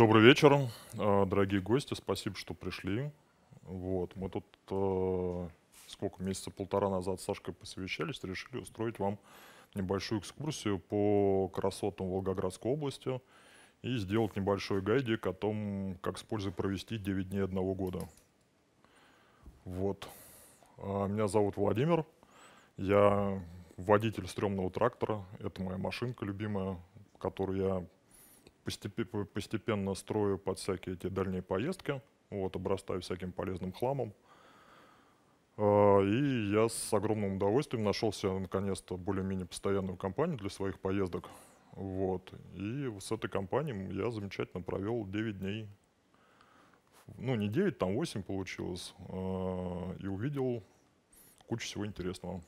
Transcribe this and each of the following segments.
Добрый вечер, э, дорогие гости. Спасибо, что пришли. Вот, мы тут э, сколько месяца полтора назад с Сашкой посовещались, решили устроить вам небольшую экскурсию по красотам Волгоградской области и сделать небольшой гайдик о том, как с пользой провести 9 дней одного года. Вот. Э, меня зовут Владимир. Я водитель стрёмного трактора. Это моя машинка любимая, которую я постепенно, постепенно строю под всякие эти дальние поездки, вот, обрастаю всяким полезным хламом. А, и я с огромным удовольствием нашел себе наконец-то более-менее постоянную компанию для своих поездок. Вот. И с этой компанией я замечательно провел 9 дней. Ну, не 9, там 8 получилось. А, и увидел кучу всего интересного.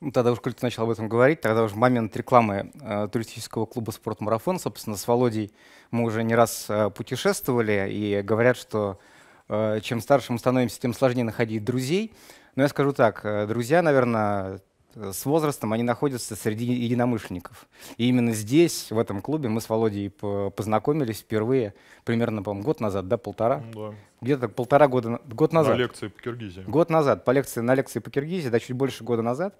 Ну, тогда уж, коль ты начал об этом говорить, тогда уже момент рекламы э, туристического клуба «Спортмарафон». Собственно, с Володей мы уже не раз э, путешествовали, и говорят, что э, чем старше мы становимся, тем сложнее находить друзей. Но я скажу так, э, друзья, наверное, Э, с возрастом они находятся среди единомышленников. И именно здесь, в этом клубе, мы с Володей познакомились впервые примерно, по год назад, да, полтора? Да. Где-то полтора года, год назад. На лекции по Киргизии. Год назад, по лекции, на лекции по Киргизии, да, чуть больше года назад.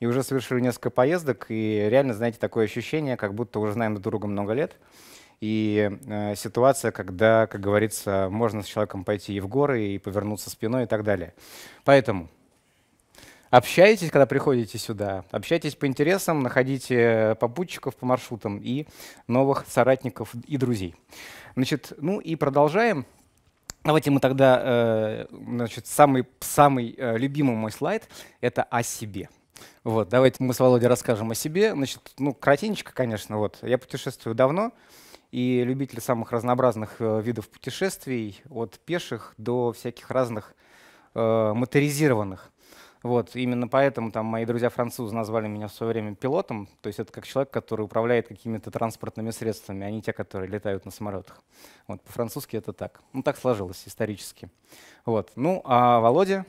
И уже совершили несколько поездок, и реально, знаете, такое ощущение, как будто уже знаем друг друга много лет. И э, ситуация, когда, как говорится, можно с человеком пойти и в горы, и повернуться спиной и так далее. Поэтому Общайтесь, когда приходите сюда, общайтесь по интересам, находите э, попутчиков по маршрутам и новых соратников и друзей. Значит, ну и продолжаем. Давайте мы тогда, э, значит, самый, самый э, любимый мой слайд — это о себе. Вот, давайте мы с Володей расскажем о себе. Значит, ну, кратенечко, конечно, вот. Я путешествую давно, и любитель самых разнообразных видов путешествий, от пеших до всяких разных моторизированных. Вот, именно поэтому там мои друзья-французы назвали меня в свое время пилотом. То есть это как человек, который управляет какими-то транспортными средствами, а не те, которые летают на самолетах. Вот, по-французски это так. Ну, так сложилось исторически. Вот. Ну, а Володя?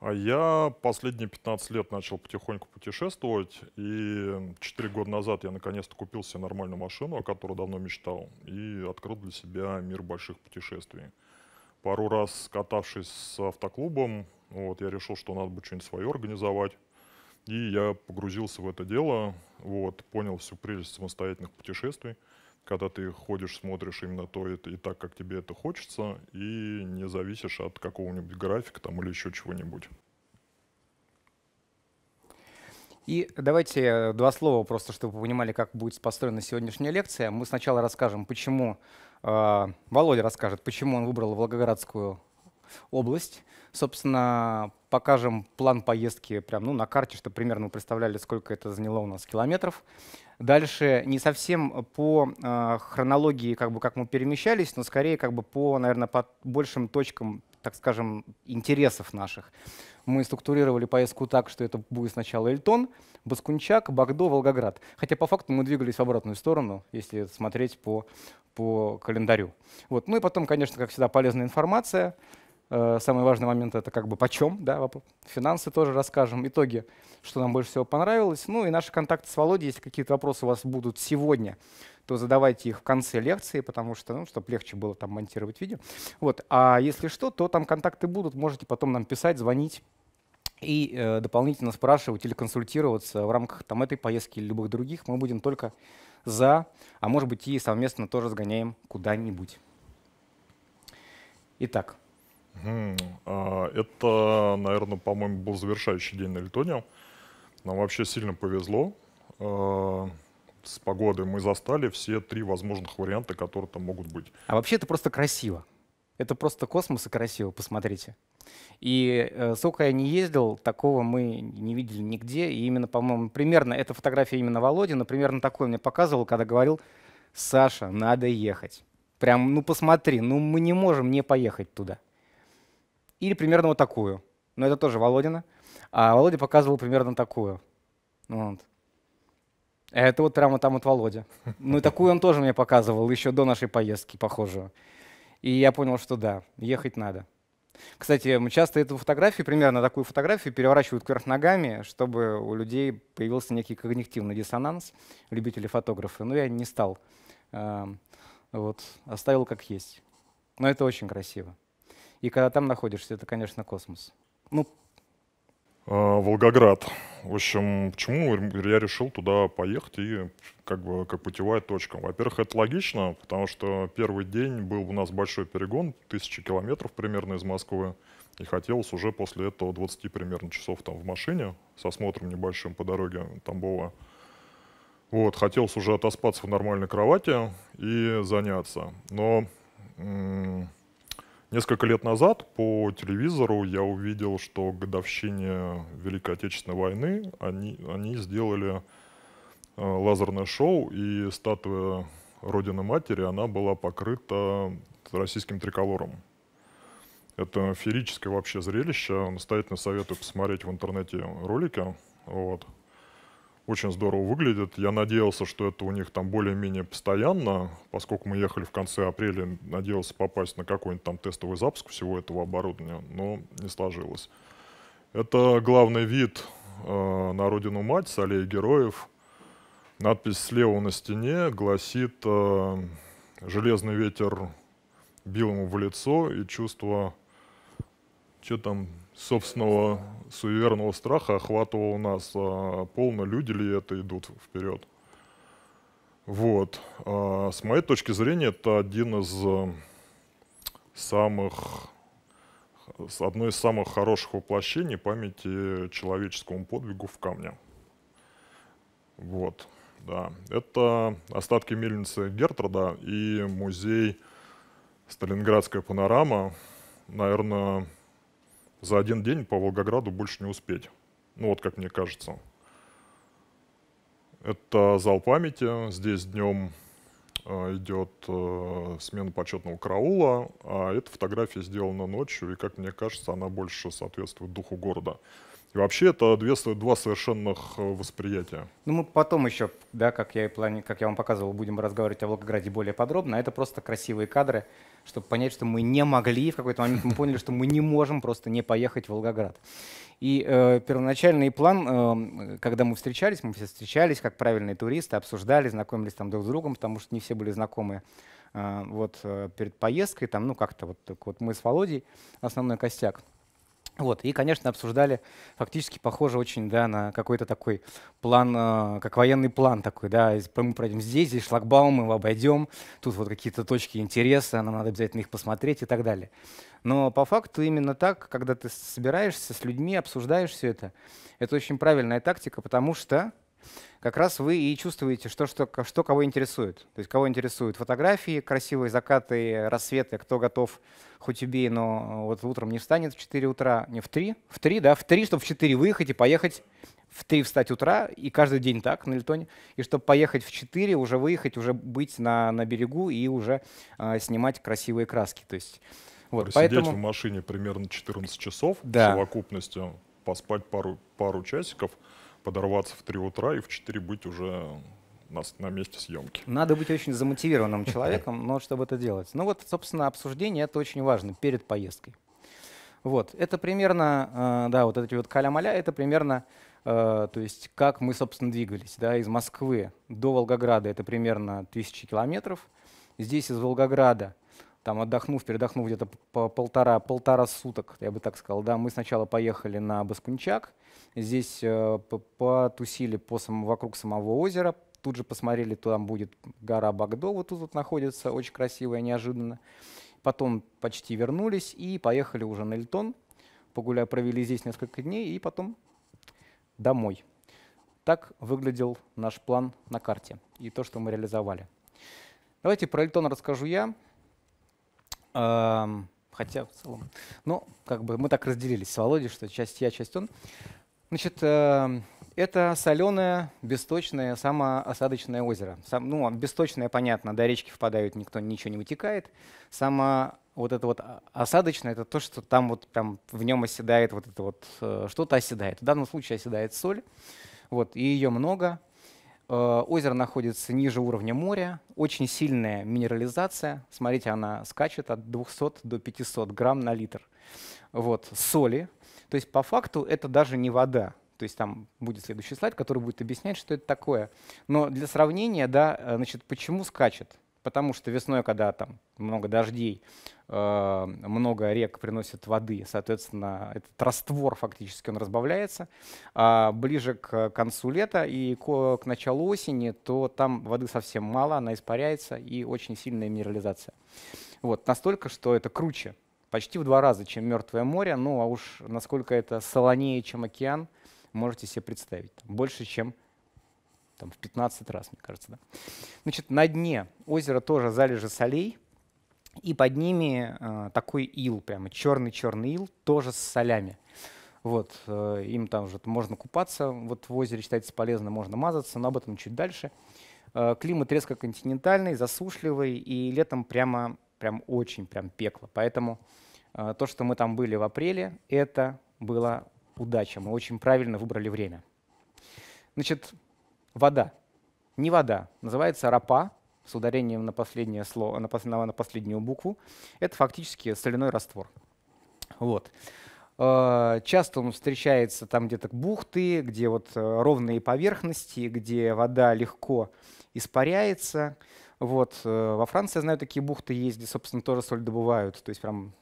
А Я последние 15 лет начал потихоньку путешествовать, и 4 года назад я наконец-то купил себе нормальную машину, о которой давно мечтал, и открыл для себя мир больших путешествий. Пару раз катавшись с автоклубом, вот, я решил, что надо бы что-нибудь свое организовать. И я погрузился в это дело, вот, понял всю прелесть самостоятельных путешествий, когда ты ходишь, смотришь именно то и, и так, как тебе это хочется, и не зависишь от какого-нибудь графика там или еще чего-нибудь. И давайте э, два слова просто, чтобы вы понимали, как будет построена сегодняшняя лекция. Мы сначала расскажем, почему э, Володя расскажет, почему он выбрал Волгоградскую область. Собственно, покажем план поездки прямо ну, на карте, чтобы примерно вы представляли, сколько это заняло у нас километров. Дальше не совсем по э, хронологии, как бы как мы перемещались, но скорее как бы по, наверное, по большим точкам, так скажем, интересов наших. Мы структурировали поездку так, что это будет сначала Эльтон, Баскунчак, Багдо, Волгоград. Хотя по факту мы двигались в обратную сторону, если смотреть по, по календарю. Вот. Ну и потом, конечно, как всегда, полезная информация — Э, самый важный момент — это как бы почем, да, финансы тоже расскажем, итоги, что нам больше всего понравилось. Ну и наши контакты с Володей, если какие-то вопросы у вас будут сегодня, то задавайте их в конце лекции, потому что, ну, чтобы легче было там монтировать видео. Вот. А если что, то там контакты будут, можете потом нам писать, звонить и э, дополнительно спрашивать или консультироваться в рамках там, этой поездки или любых других. Мы будем только за, а может быть и совместно тоже сгоняем куда-нибудь. Итак, а, это, наверное, по-моему, был завершающий день на Литоне. Нам вообще сильно повезло. А, с погодой мы застали все три возможных варианта, которые там могут быть. А вообще это просто красиво. Это просто космос и красиво, посмотрите. И э, сколько я не ездил, такого мы не видели нигде. И именно, по-моему, примерно, эта фотография именно Володи, Володина, примерно такой мне показывал, когда говорил, Саша, надо ехать. Прям, ну посмотри, ну мы не можем не поехать туда. Или примерно вот такую. Но это тоже Володина. А Володя показывал примерно такую. Вот. Это вот прямо там от Володя. Ну и такую он тоже мне показывал еще до нашей поездки, похожую. И я понял, что да, ехать надо. Кстати, часто эту фотографию, примерно такую фотографию, переворачивают кверх ногами, чтобы у людей появился некий когнитивный диссонанс, любители фотографы. Но я не стал. Эм, вот, оставил как есть. Но это очень красиво. И когда там находишься, это, конечно, космос. Ну, а, Волгоград. В общем, почему я решил туда поехать и как бы как путевая точка? Во-первых, это логично, потому что первый день был у нас большой перегон, тысячи километров примерно из Москвы, и хотелось уже после этого 20 примерно часов там в машине со смотром небольшим по дороге Тамбова. Вот, хотелось уже отоспаться в нормальной кровати и заняться. Но Несколько лет назад по телевизору я увидел, что к годовщине Великой Отечественной войны они, они сделали э, лазерное шоу, и статуя Родины Матери, она была покрыта российским триколором. Это феерическое вообще зрелище. Настоятельно советую посмотреть в интернете ролики. Вот очень здорово выглядит. Я надеялся, что это у них там более-менее постоянно, поскольку мы ехали в конце апреля, надеялся попасть на какой-нибудь там тестовый запуск всего этого оборудования, но не сложилось. Это главный вид э, на родину мать с аллеи героев. Надпись слева на стене гласит э, «Железный ветер бил ему в лицо и чувство...» Что там собственного суеверного страха охватывал нас. А, полно люди ли это идут вперед? Вот. А, с моей точки зрения, это один из а, самых одно из самых хороших воплощений памяти человеческому подвигу в камне. Вот, да. Это остатки мельницы Гертрада и музей «Сталинградская панорама». Наверное, за один день по Волгограду больше не успеть. Ну вот как мне кажется. Это зал памяти. Здесь днем э, идет э, смена почетного караула, а эта фотография сделана ночью, и, как мне кажется, она больше соответствует духу города. И вообще это две, два совершенных э, восприятия. Ну, мы потом еще, да, как я, и плани... как я вам показывал, будем разговаривать о Волгограде более подробно. Это просто красивые кадры, чтобы понять, что мы не могли, в какой-то момент мы поняли, что мы не можем просто не поехать в Волгоград. И э, первоначальный план, э, когда мы встречались, мы все встречались как правильные туристы, обсуждали, знакомились там друг с другом, потому что не все были знакомы э, вот э, перед поездкой, там, ну как-то вот, так вот мы с Володей, основной костяк, вот, и, конечно, обсуждали фактически похоже очень да, на какой-то такой план, э, как военный план такой, да, мы пройдем здесь, здесь шлагбаум, мы его обойдем, тут вот какие-то точки интереса, нам надо обязательно их посмотреть и так далее. Но по факту именно так, когда ты собираешься с людьми, обсуждаешь все это, это очень правильная тактика, потому что как раз вы и чувствуете, что, что, что кого интересует. То есть кого интересуют фотографии, красивые закаты, рассветы, кто готов хоть убей, но вот утром не встанет в 4 утра, не в 3, в 3, да, в 3, чтобы в 4 выехать и поехать в 3 встать утра, и каждый день так на Литоне, и чтобы поехать в 4, уже выехать, уже быть на, на берегу и уже э, снимать красивые краски. То есть, вот, Просидеть поэтому... в машине примерно 14 часов да. в совокупности, поспать пару, пару часиков — подорваться в 3 утра и в 4 быть уже на, на месте съемки. Надо быть очень замотивированным человеком, но чтобы это делать. Ну вот, собственно, обсуждение это очень важно перед поездкой. Вот, это примерно, э, да, вот эти вот каля-маля, это примерно, э, то есть как мы, собственно, двигались, да, из Москвы до Волгограда это примерно тысячи километров. Здесь из Волгограда там отдохнув, передохнув где-то по полтора, полтора суток, я бы так сказал, да, мы сначала поехали на Баскунчак, здесь э, потусили по сам, вокруг самого озера, тут же посмотрели, там будет гора Багдо, вот тут вот находится, очень красивая, неожиданно. Потом почти вернулись и поехали уже на Эльтон, погуляя, провели здесь несколько дней и потом домой. Так выглядел наш план на карте и то, что мы реализовали. Давайте про Эльтон расскажу я. Хотя в целом. Ну, как бы мы так разделились с Володей, что часть я, часть он. Значит, это соленое, бесточное, самоосадочное озеро. Сам, ну, бесточное, понятно, до речки впадают, никто ничего не вытекает. Само вот это вот осадочное, это то, что там вот прям в нем оседает вот это вот, э, что-то оседает. В данном случае оседает соль, вот, и ее много, Э, озеро находится ниже уровня моря, очень сильная минерализация. Смотрите, она скачет от 200 до 500 грамм на литр. Вот, соли. То есть по факту это даже не вода. То есть там будет следующий слайд, который будет объяснять, что это такое. Но для сравнения, да, э, значит, почему скачет? Потому что весной, когда там много дождей, Э, много рек приносит воды, соответственно, этот раствор фактически он разбавляется. А ближе к концу лета и к началу осени, то там воды совсем мало, она испаряется и очень сильная минерализация. Вот, настолько, что это круче, почти в два раза, чем Мертвое море, ну а уж насколько это солонее, чем океан, можете себе представить, больше, чем там, в 15 раз, мне кажется. Да? Значит, на дне озера тоже залежи солей – и под ними э, такой ил, прямо черный-черный ил, тоже с солями. Вот, э, им там же можно купаться, вот в озере считается полезно, можно мазаться, но об этом чуть дальше. Э, климат резко континентальный, засушливый, и летом прямо, прям очень прям пекло. Поэтому э, то, что мы там были в апреле, это была удача. Мы очень правильно выбрали время. Значит, вода. Не вода, называется рапа с ударением на, последнее слово, на, на, последнюю букву, это фактически соляной раствор. Вот. Э, часто он встречается там где-то бухты, где вот э, ровные поверхности, где вода легко испаряется. Вот. Э, во Франции, я знаю, такие бухты есть, где, собственно, тоже соль добывают. То есть прям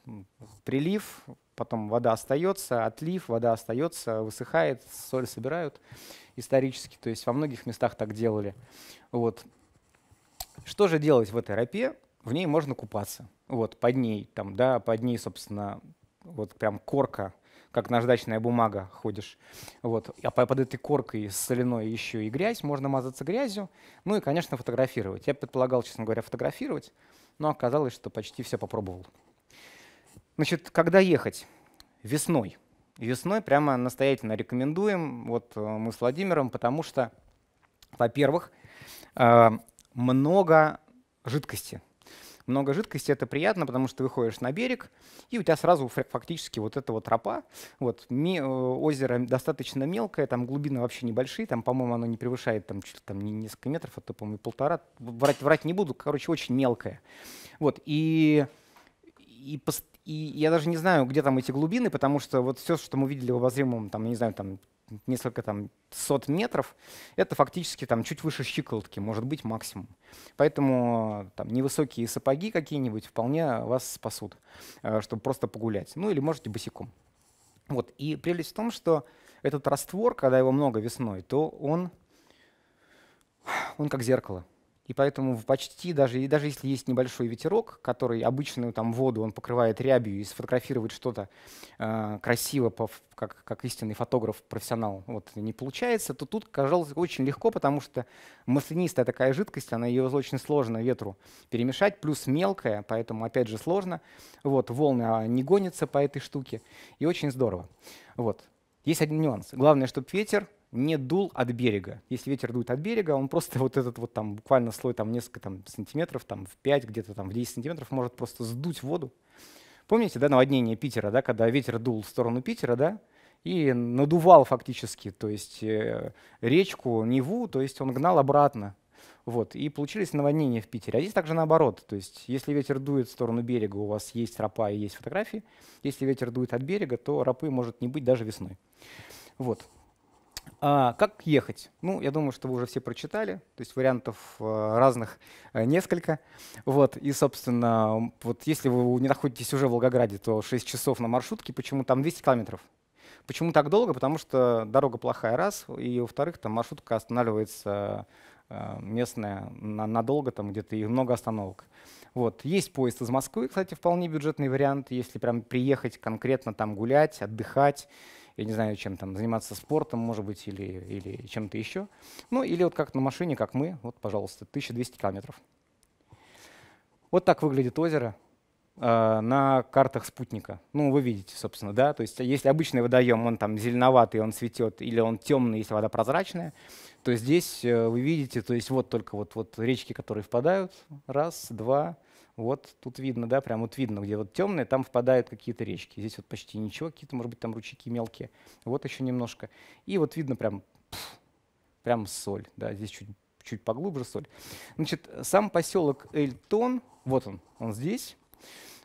прилив, потом вода остается, отлив, вода остается, высыхает, соль собирают исторически. То есть во многих местах так делали. Вот. Что же делать в этой ропе? В ней можно купаться. Вот, под ней, там, да, под ней, собственно, вот прям корка, как наждачная бумага ходишь. Вот. А под этой коркой с соляной еще и грязь, можно мазаться грязью. Ну и, конечно, фотографировать. Я предполагал, честно говоря, фотографировать, но оказалось, что почти все попробовал. Значит, когда ехать? Весной. Весной прямо настоятельно рекомендуем, вот э, мы с Владимиром, потому что, во-первых, э, много жидкости. Много жидкости — это приятно, потому что ты выходишь на берег, и у тебя сразу фактически вот эта вот тропа. Вот, э, озеро достаточно мелкое, там глубины вообще небольшие, там, по-моему, оно не превышает там, чуть там не несколько метров, а то, по-моему, полтора. Врать, врать не буду, короче, очень мелкое. Вот, и, и, и я даже не знаю, где там эти глубины, потому что вот все, что мы видели в обозримом, там, не знаю, там, несколько там сот метров, это фактически там чуть выше щиколотки, может быть, максимум. Поэтому там невысокие сапоги какие-нибудь вполне вас спасут, э, чтобы просто погулять. Ну или можете босиком. Вот. И прелесть в том, что этот раствор, когда его много весной, то он, он как зеркало и поэтому почти даже, и даже если есть небольшой ветерок, который обычную там воду он покрывает рябью и сфотографировать что-то э, красиво, по, как, как истинный фотограф-профессионал, вот, не получается, то тут, казалось, очень легко, потому что маслянистая такая жидкость, она ее очень сложно ветру перемешать, плюс мелкая, поэтому, опять же, сложно. Вот, волны а, не гонятся по этой штуке, и очень здорово. Вот. Есть один нюанс. Главное, чтобы ветер не дул от берега. Если ветер дует от берега, он просто вот этот вот там буквально слой там несколько там сантиметров, там в 5, где-то там в 10 сантиметров может просто сдуть воду. Помните, да, наводнение Питера, да, когда ветер дул в сторону Питера, да, и надувал фактически, то есть э, речку, Неву, то есть он гнал обратно. Вот, и получились наводнения в Питере. А здесь также наоборот. То есть, если ветер дует в сторону берега, у вас есть ропа и есть фотографии. Если ветер дует от берега, то ропы может не быть даже весной. Вот. А, как ехать? Ну, я думаю, что вы уже все прочитали, то есть вариантов э, разных э, несколько. Вот, и, собственно, вот если вы не находитесь уже в Волгограде, то 6 часов на маршрутке, почему там 200 километров? Почему так долго? Потому что дорога плохая, раз, и, во-вторых, там маршрутка останавливается э, местная на, надолго, там где-то и много остановок. Вот. Есть поезд из Москвы, кстати, вполне бюджетный вариант, если прям приехать конкретно там гулять, отдыхать, я не знаю, чем там, заниматься спортом, может быть, или, или чем-то еще. Ну, или вот как на машине, как мы, вот, пожалуйста, 1200 километров. Вот так выглядит озеро э, на картах спутника. Ну, вы видите, собственно, да. То есть, а если обычный водоем, он там зеленоватый, он цветет, или он темный, если вода прозрачная, то здесь э, вы видите, то есть вот только вот, вот речки, которые впадают, раз, два, три вот тут видно, да, прям вот видно, где вот темные, там впадают какие-то речки. Здесь вот почти ничего, какие-то, может быть, там ручейки мелкие. Вот еще немножко. И вот видно прям, прям соль, да, здесь чуть, чуть поглубже соль. Значит, сам поселок Эльтон, вот он, он здесь.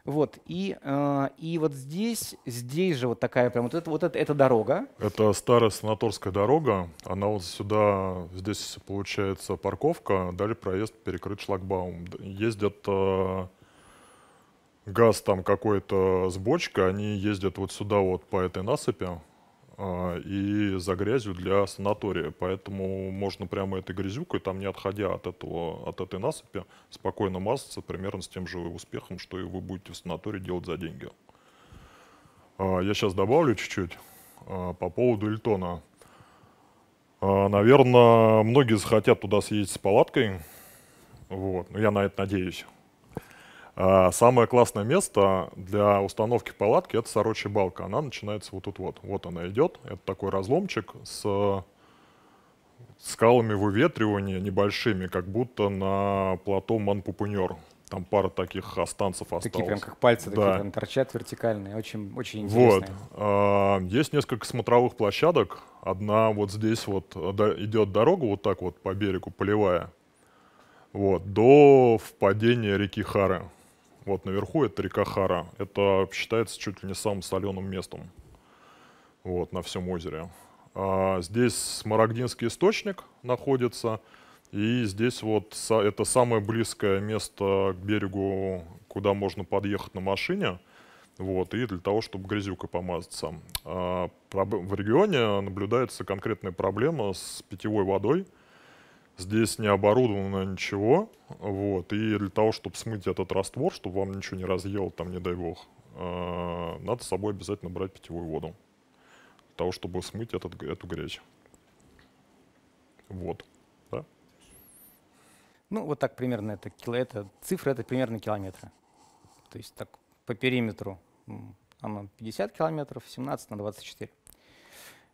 Вот, и, э, и вот здесь, здесь же вот такая прям, вот это, вот это, это дорога. Это старая санаторская дорога, она вот сюда, здесь получается парковка, далее проезд перекрыт шлагбаум. Ездят э, газ там какой-то с бочкой, они ездят вот сюда вот по этой насыпи, а, и за грязью для санатория. Поэтому можно прямо этой грязюкой, там не отходя от, этого, от этой насыпи, спокойно мазаться примерно с тем же успехом, что и вы будете в санатории делать за деньги. А, я сейчас добавлю чуть-чуть а, по поводу Эльтона. Наверное, многие захотят туда съездить с палаткой. Вот. Но я на это надеюсь. А самое классное место для установки палатки — это сорочья балка. Она начинается вот тут вот. Вот она идет. Это такой разломчик с скалами выветривания небольшими, как будто на плато Манпупунер. Там пара таких останцев осталось. Такие прям как пальцы, да. такие прям торчат вертикальные, очень, очень интересные. Вот. А, есть несколько смотровых площадок. Одна вот здесь вот идет дорога вот так вот по берегу, полевая. Вот, до впадения реки Хары. Вот наверху это река Хара. Это считается чуть ли не самым соленым местом вот, на всем озере. А здесь Марагдинский источник находится. И здесь вот это самое близкое место к берегу, куда можно подъехать на машине. Вот, и для того, чтобы грязюкой помазаться. А в регионе наблюдается конкретная проблема с питьевой водой – Здесь не оборудовано ничего, вот, и для того, чтобы смыть этот раствор, чтобы вам ничего не разъело, там, не дай бог, э, надо с собой обязательно брать питьевую воду, для того, чтобы смыть этот, эту грязь. Вот, да? Ну, вот так примерно это, это цифра, это примерно километры. То есть так по периметру оно 50 километров, 17 на 24.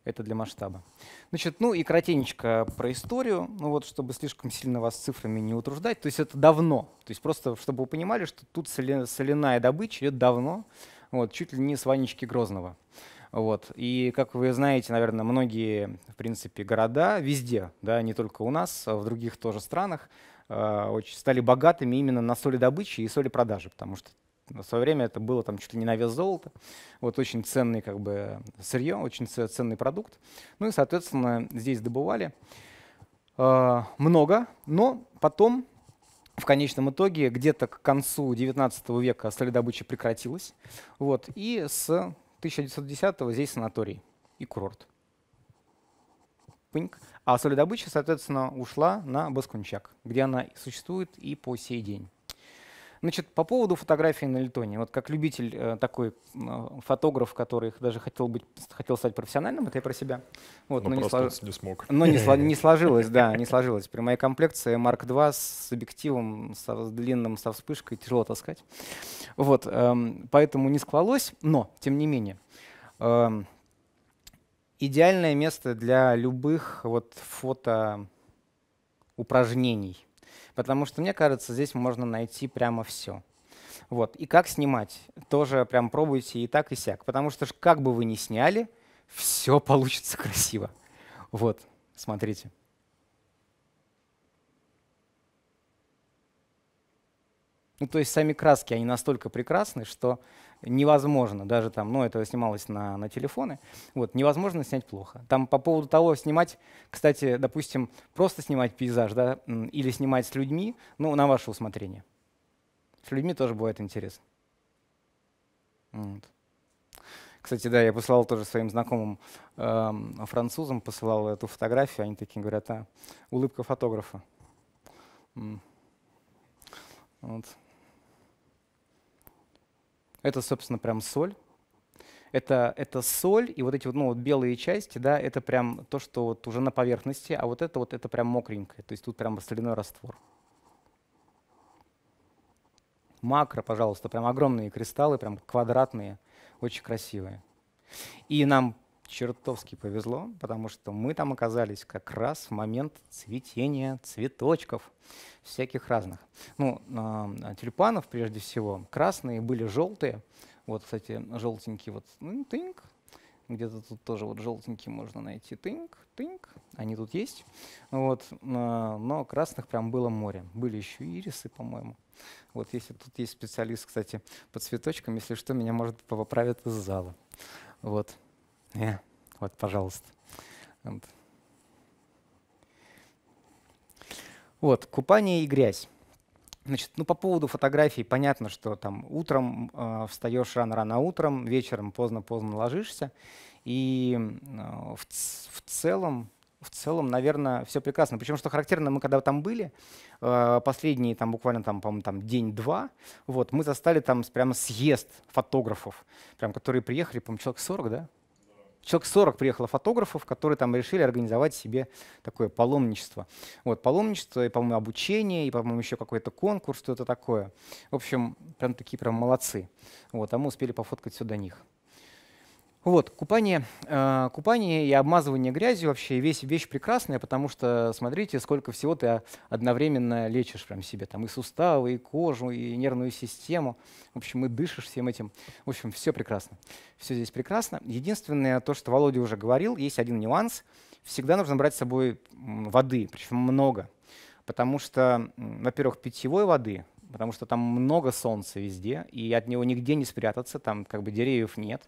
Это для масштаба. Значит, ну и кратенечко про историю, ну вот, чтобы слишком сильно вас цифрами не утруждать. То есть это давно. То есть просто, чтобы вы понимали, что тут соляная добыча идет давно, вот, чуть ли не с Ванечки Грозного. Вот. И, как вы знаете, наверное, многие, в принципе, города везде, да, не только у нас, а в других тоже странах, а, очень стали богатыми именно на соли добычи и соли продажи, потому что в свое время это было там чуть ли не на вес золота. Вот очень ценный как бы сырье, очень ценный продукт. Ну и, соответственно, здесь добывали э, много, но потом в конечном итоге где-то к концу 19 века солидобыча прекратилась. Вот, и с 1910 здесь санаторий и курорт. Пыньк. А солидобыча, соответственно, ушла на Баскунчак, где она существует и по сей день. Значит, по поводу фотографий на Литоне. Вот как любитель э, такой э, фотограф, который даже хотел, быть, хотел стать профессиональным, это я про себя. Вот, но, ну, но не, слож... не смог. Но не, сло... не сложилось, да, не сложилось. При моей комплекции Mark II с объективом, со, с длинным, со вспышкой тяжело таскать. Вот, эм, поэтому не склалось, но, тем не менее, эм, идеальное место для любых вот фото упражнений – потому что, мне кажется, здесь можно найти прямо все. Вот. И как снимать? Тоже прям пробуйте и так, и сяк. Потому что как бы вы ни сняли, все получится красиво. Вот, смотрите. Ну, то есть сами краски, они настолько прекрасны, что невозможно, даже там, ну, это снималось на, на телефоны, вот, невозможно снять плохо. Там по поводу того, снимать, кстати, допустим, просто снимать пейзаж, да, или снимать с людьми, ну, на ваше усмотрение. С людьми тоже бывает интересно. Вот. Кстати, да, я посылал тоже своим знакомым э, французам, посылал эту фотографию, они такие говорят, а, улыбка фотографа. Вот. Это, собственно, прям соль. Это, это соль, и вот эти вот, ну, вот белые части, да, это прям то, что вот уже на поверхности, а вот это вот, это прям мокренькое, то есть тут прям соляной раствор. Макро, пожалуйста, прям огромные кристаллы, прям квадратные, очень красивые. И нам чертовски повезло, потому что мы там оказались как раз в момент цветения цветочков всяких разных. Ну, а, а тюльпанов прежде всего. Красные были желтые. Вот, кстати, желтенький вот ну, тынк. Где-то тут тоже вот желтенький можно найти. Тынк, тынк. Они тут есть. Вот, а, но красных прям было море. Были еще ирисы, по-моему. Вот если тут есть специалист, кстати, по цветочкам, если что, меня может поправят из зала. Вот. Э, вот, пожалуйста. Вот. вот, купание и грязь. Значит, ну по поводу фотографий понятно, что там утром э, встаешь рано-рано утром, вечером поздно-поздно ложишься, и э, в, в целом в целом, наверное, все прекрасно. Причем, что характерно, мы когда там были, а, последние там буквально там, по-моему, там день-два, вот, мы застали там прямо съезд фотографов, прям, которые приехали, по-моему, человек 40, да? человек 40 приехало фотографов, которые там решили организовать себе такое паломничество. Вот, паломничество и, по-моему, обучение, и, по-моему, еще какой-то конкурс, что-то такое. В общем, прям такие прям молодцы. Вот, а мы успели пофоткать все до них. Вот, купание, э, купание и обмазывание грязью вообще весь вещь прекрасная, потому что смотрите, сколько всего ты одновременно лечишь прям себе. Там и суставы, и кожу, и нервную систему. В общем, и дышишь всем этим. В общем, все прекрасно. Все здесь прекрасно. Единственное, то, что Володя уже говорил, есть один нюанс. Всегда нужно брать с собой воды, причем много. Потому что, во-первых, питьевой воды, потому что там много солнца везде, и от него нигде не спрятаться, там как бы деревьев нет.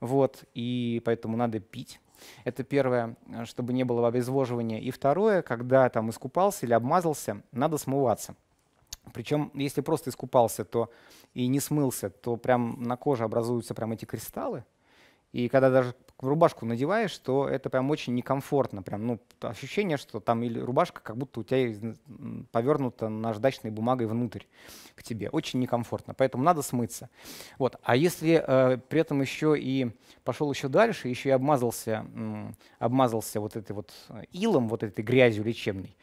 Вот, и поэтому надо пить. Это первое, э, чтобы не было обезвоживания. И второе, когда там искупался или обмазался, надо смываться. Причем, если просто искупался то, и не смылся, то прям на коже образуются прям эти кристаллы, и когда даже рубашку надеваешь, то это прям очень некомфортно. Прям, ну, ощущение, что там или рубашка как будто у тебя повернута наждачной бумагой внутрь к тебе. Очень некомфортно. Поэтому надо смыться. Вот. А если э, при этом еще и пошел еще дальше, еще и обмазался, э, обмазался вот этой вот э, илом, вот этой грязью лечебной,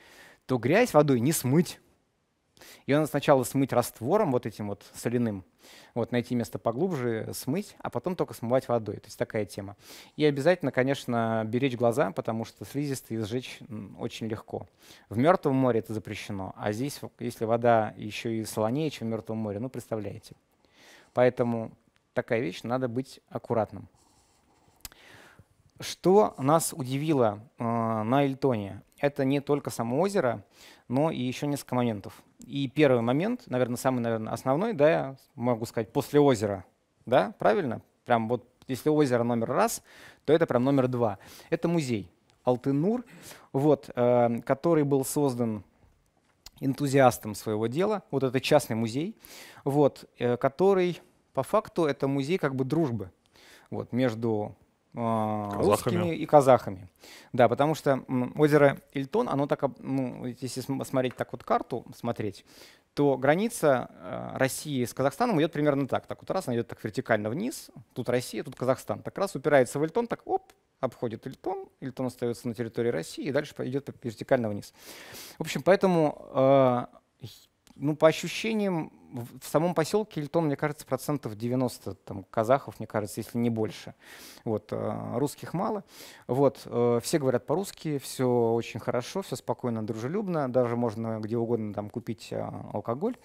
то грязь водой не смыть. Ее надо сначала смыть раствором вот этим вот соляным, вот, найти место поглубже, смыть, а потом только смывать водой. То есть такая тема. И обязательно, конечно, беречь глаза, потому что слизистые сжечь очень легко. В Мертвом море это запрещено, а здесь, если вода еще и солонее, чем в Мертвом море, ну, представляете. Поэтому такая вещь, надо быть аккуратным. Что нас удивило э, на Эльтоне? Это не только само озеро, но и еще несколько моментов. И первый момент, наверное, самый, наверное, основной, да, я могу сказать, после озера, да, правильно? Прям вот если озеро номер раз, то это прям номер два. Это музей Алтынур, вот, э, который был создан энтузиастом своего дела. Вот это частный музей, вот, э, который по факту это музей как бы дружбы вот, между а, казахами. русскими и казахами. Да, потому что озеро Ильтон, оно так, ну, если смотреть так вот карту, смотреть, то граница э, России с Казахстаном идет примерно так. Так вот раз она идет так вертикально вниз, тут Россия, тут Казахстан. Так раз упирается в Ильтон, так оп, обходит Ильтон, Ильтон остается на территории России и дальше идет вертикально вниз. В общем, поэтому, э, ну, по ощущениям, в самом поселке Литон, мне кажется, процентов 90 там, казахов, мне кажется, если не больше. Вот, э, русских мало. Вот, э, все говорят по-русски, все очень хорошо, все спокойно, дружелюбно. Даже можно где угодно там, купить э, алкоголь,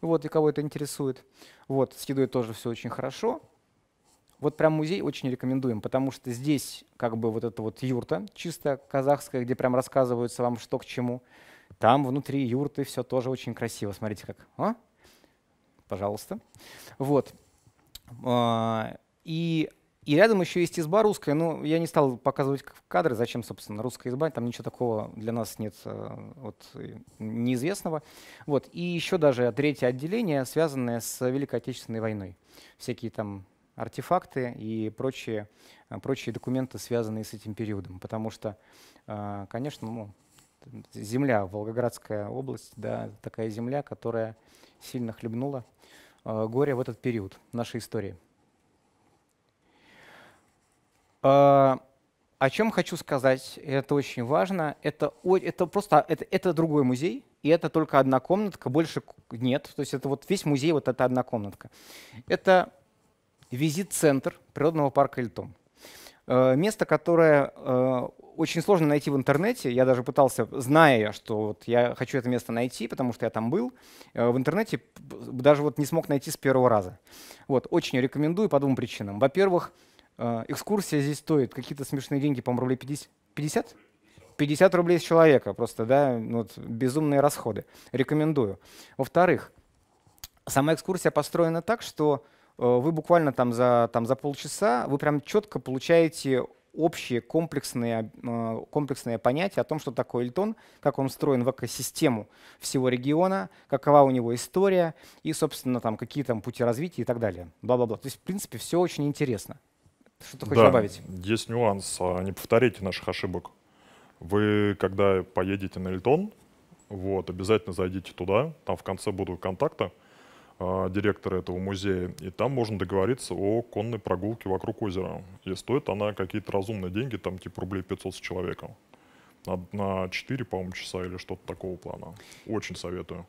вот, и кого это интересует. Вот, с едой тоже все очень хорошо. Вот прям музей очень рекомендуем, потому что здесь как бы вот эта вот юрта чисто казахская, где прям рассказывается вам что к чему. Там внутри юрты все тоже очень красиво. Смотрите как. А? пожалуйста. Вот. А, и, и рядом еще есть изба русская, но ну, я не стал показывать кадры, зачем, собственно, русская изба, там ничего такого для нас нет э, вот, э, неизвестного. Вот. И еще даже третье отделение, связанное с Великой Отечественной войной. Всякие там артефакты и прочие, э, прочие документы, связанные с этим периодом. Потому что, конечно, ну, земля, Волгоградская область, да, такая земля, которая сильно хлебнула э, горе в этот период нашей истории. Э, о чем хочу сказать, это очень важно, это, это просто это, это другой музей, и это только одна комнатка, больше нет. То есть это вот весь музей, вот это одна комнатка. Это визит-центр природного парка Эльтом. Э, место, которое очень сложно найти в интернете. Я даже пытался, зная, что вот я хочу это место найти, потому что я там был, э, в интернете даже вот не смог найти с первого раза. Вот, очень рекомендую по двум причинам. Во-первых, э, экскурсия здесь стоит какие-то смешные деньги, по-моему, рублей 50? 50? рублей с человека, просто, да, ну вот безумные расходы. Рекомендую. Во-вторых, сама экскурсия построена так, что э, вы буквально там за, там за полчаса, вы прям четко получаете общее комплексное э, комплексное понятие о том, что такое Эльтон, как он встроен в экосистему всего региона, какова у него история и, собственно, там, какие там пути развития и так далее. Бла-бла-бла. То есть, в принципе, все очень интересно. Что ты хочешь да, добавить? Есть нюанс. А, не повторяйте наших ошибок. Вы, когда поедете на Эльтон, вот, обязательно зайдите туда, там в конце будут контакты. А, директора этого музея, и там можно договориться о конной прогулке вокруг озера. И стоит она какие-то разумные деньги, там типа рублей 500 с человеком. На, на 4, по-моему, часа или что-то такого плана. Очень советую.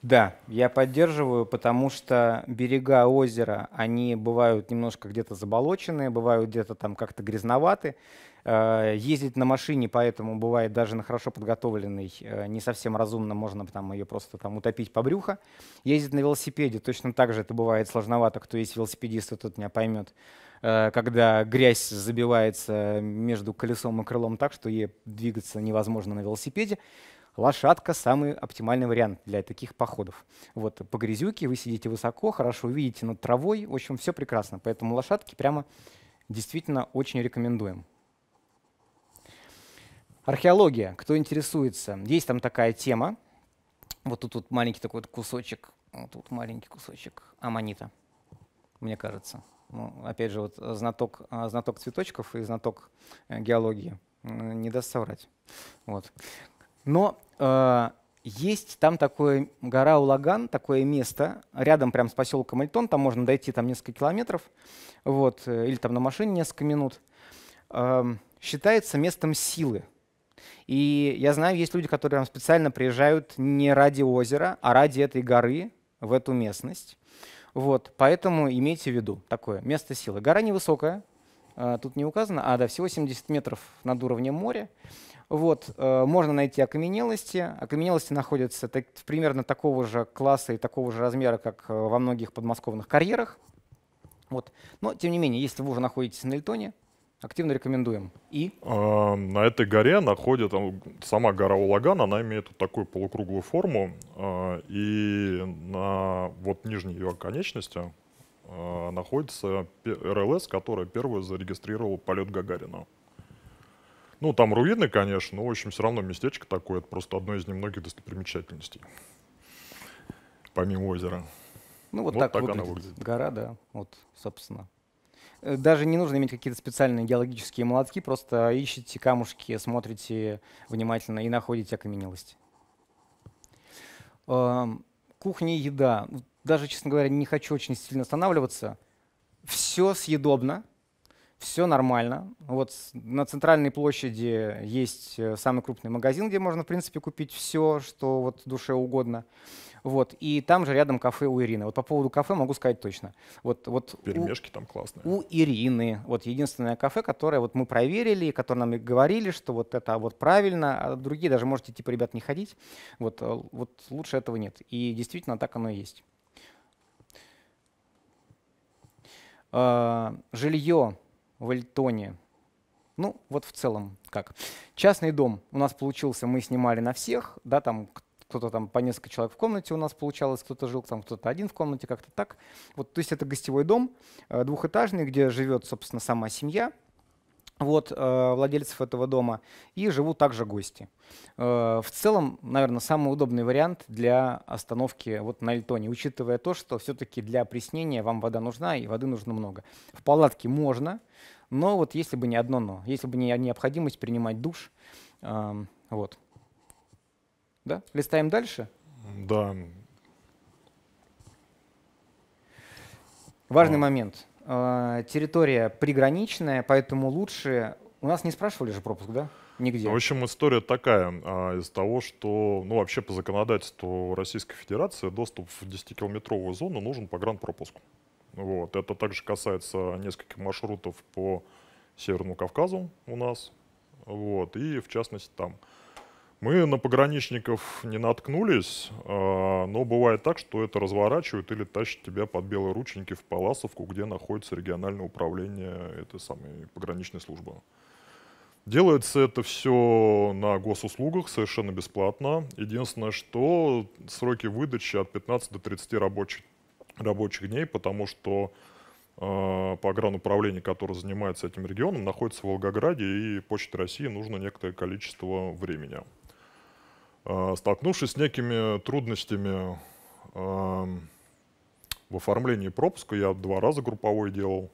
Да, я поддерживаю, потому что берега озера, они бывают немножко где-то заболоченные, бывают где-то там как-то грязноваты. Э, ездить на машине, поэтому бывает даже на хорошо подготовленной э, не совсем разумно, можно там ее просто там утопить по брюхо. Ездить на велосипеде точно так же это бывает сложновато, кто есть велосипедист, тот меня поймет э, когда грязь забивается между колесом и крылом так, что ей двигаться невозможно на велосипеде. Лошадка – самый оптимальный вариант для таких походов. Вот по грязюке вы сидите высоко, хорошо видите над травой, в общем, все прекрасно. Поэтому лошадки прямо действительно очень рекомендуем. Археология, кто интересуется, есть там такая тема. Вот тут вот маленький такой вот кусочек, вот тут маленький кусочек аммонита, мне кажется. Ну, опять же, вот знаток, а, знаток цветочков и знаток э, геологии не даст соврать. Вот. Но э, есть там такое гора Улаган, такое место, рядом прям с поселком Эльтон, там можно дойти там несколько километров, вот, э, или там на машине несколько минут. Э, считается местом силы. И я знаю, есть люди, которые там специально приезжают не ради озера, а ради этой горы в эту местность. Вот, поэтому имейте в виду такое место силы. Гора невысокая, а, тут не указано, а да, всего 70 метров над уровнем моря. Вот, э, можно найти окаменелости. Окаменелости находятся так, примерно такого же класса и такого же размера, как э, во многих подмосковных карьерах. Вот. Но, тем не менее, если вы уже находитесь на Эльтоне, Активно рекомендуем. И? А, на этой горе находится сама гора Улаган, она имеет вот такую полукруглую форму, а, и на вот нижней ее оконечности а, находится РЛС, которая первая зарегистрировала полет Гагарина. Ну, там руины, конечно, но, в общем, все равно местечко такое, это просто одно из немногих достопримечательностей, помимо озера. Ну, вот, вот так, так выглядит. она выглядит. Гора, да, вот, собственно. Э, даже не нужно иметь какие-то специальные геологические молотки, просто ищите камушки, смотрите внимательно и находите окаменелость. Эм, кухня и еда. Даже, честно говоря, не хочу очень сильно останавливаться. Все съедобно, все нормально. Вот на центральной площади есть э, самый крупный магазин, где можно, в принципе, купить все, что вот душе угодно. Вот, и там же рядом кафе у Ирины. Вот по поводу кафе могу сказать точно. Вот, вот Перемешки у, там классные. У Ирины. Вот единственное кафе, которое вот мы проверили, которое нам говорили, что вот это а вот правильно, а другие даже можете типа, ребят, не ходить. Вот, э, вот лучше этого нет. И действительно так оно и есть. А, жилье в Эльтоне. Ну, вот в целом как. Частный дом у нас получился, мы снимали на всех, да, там кто-то там по несколько человек в комнате у нас получалось, кто-то жил там, кто-то один в комнате, как-то так. Вот, то есть это гостевой дом э, двухэтажный, где живет, собственно, сама семья, вот, э, владельцев этого дома, и живут также гости. Э, в целом, наверное, самый удобный вариант для остановки вот на Эльтоне, учитывая то, что все-таки для приснения вам вода нужна, и воды нужно много. В палатке можно, но вот если бы не одно «но», если бы не необходимость принимать душ, эм, вот. Да? Листаем дальше? Да. Важный а. момент. А, территория приграничная, поэтому лучше... У нас не спрашивали же пропуск, да? Нигде. А, в общем, история такая а, из того, что ну, вообще по законодательству Российской Федерации доступ в 10-километровую зону нужен по гранд-пропуску. Вот. Это также касается нескольких маршрутов по Северному Кавказу у нас. Вот. И в частности там мы на пограничников не наткнулись, а, но бывает так, что это разворачивают или тащат тебя под белые рученьки в Паласовку, где находится региональное управление этой самой пограничной службы. Делается это все на госуслугах совершенно бесплатно. Единственное, что сроки выдачи от 15 до 30 рабочих, рабочих дней, потому что э, а, погрануправление, которое занимается этим регионом, находится в Волгограде, и Почте России нужно некоторое количество времени. А, столкнувшись с некими трудностями в оформлении пропуска, я два раза групповой делал,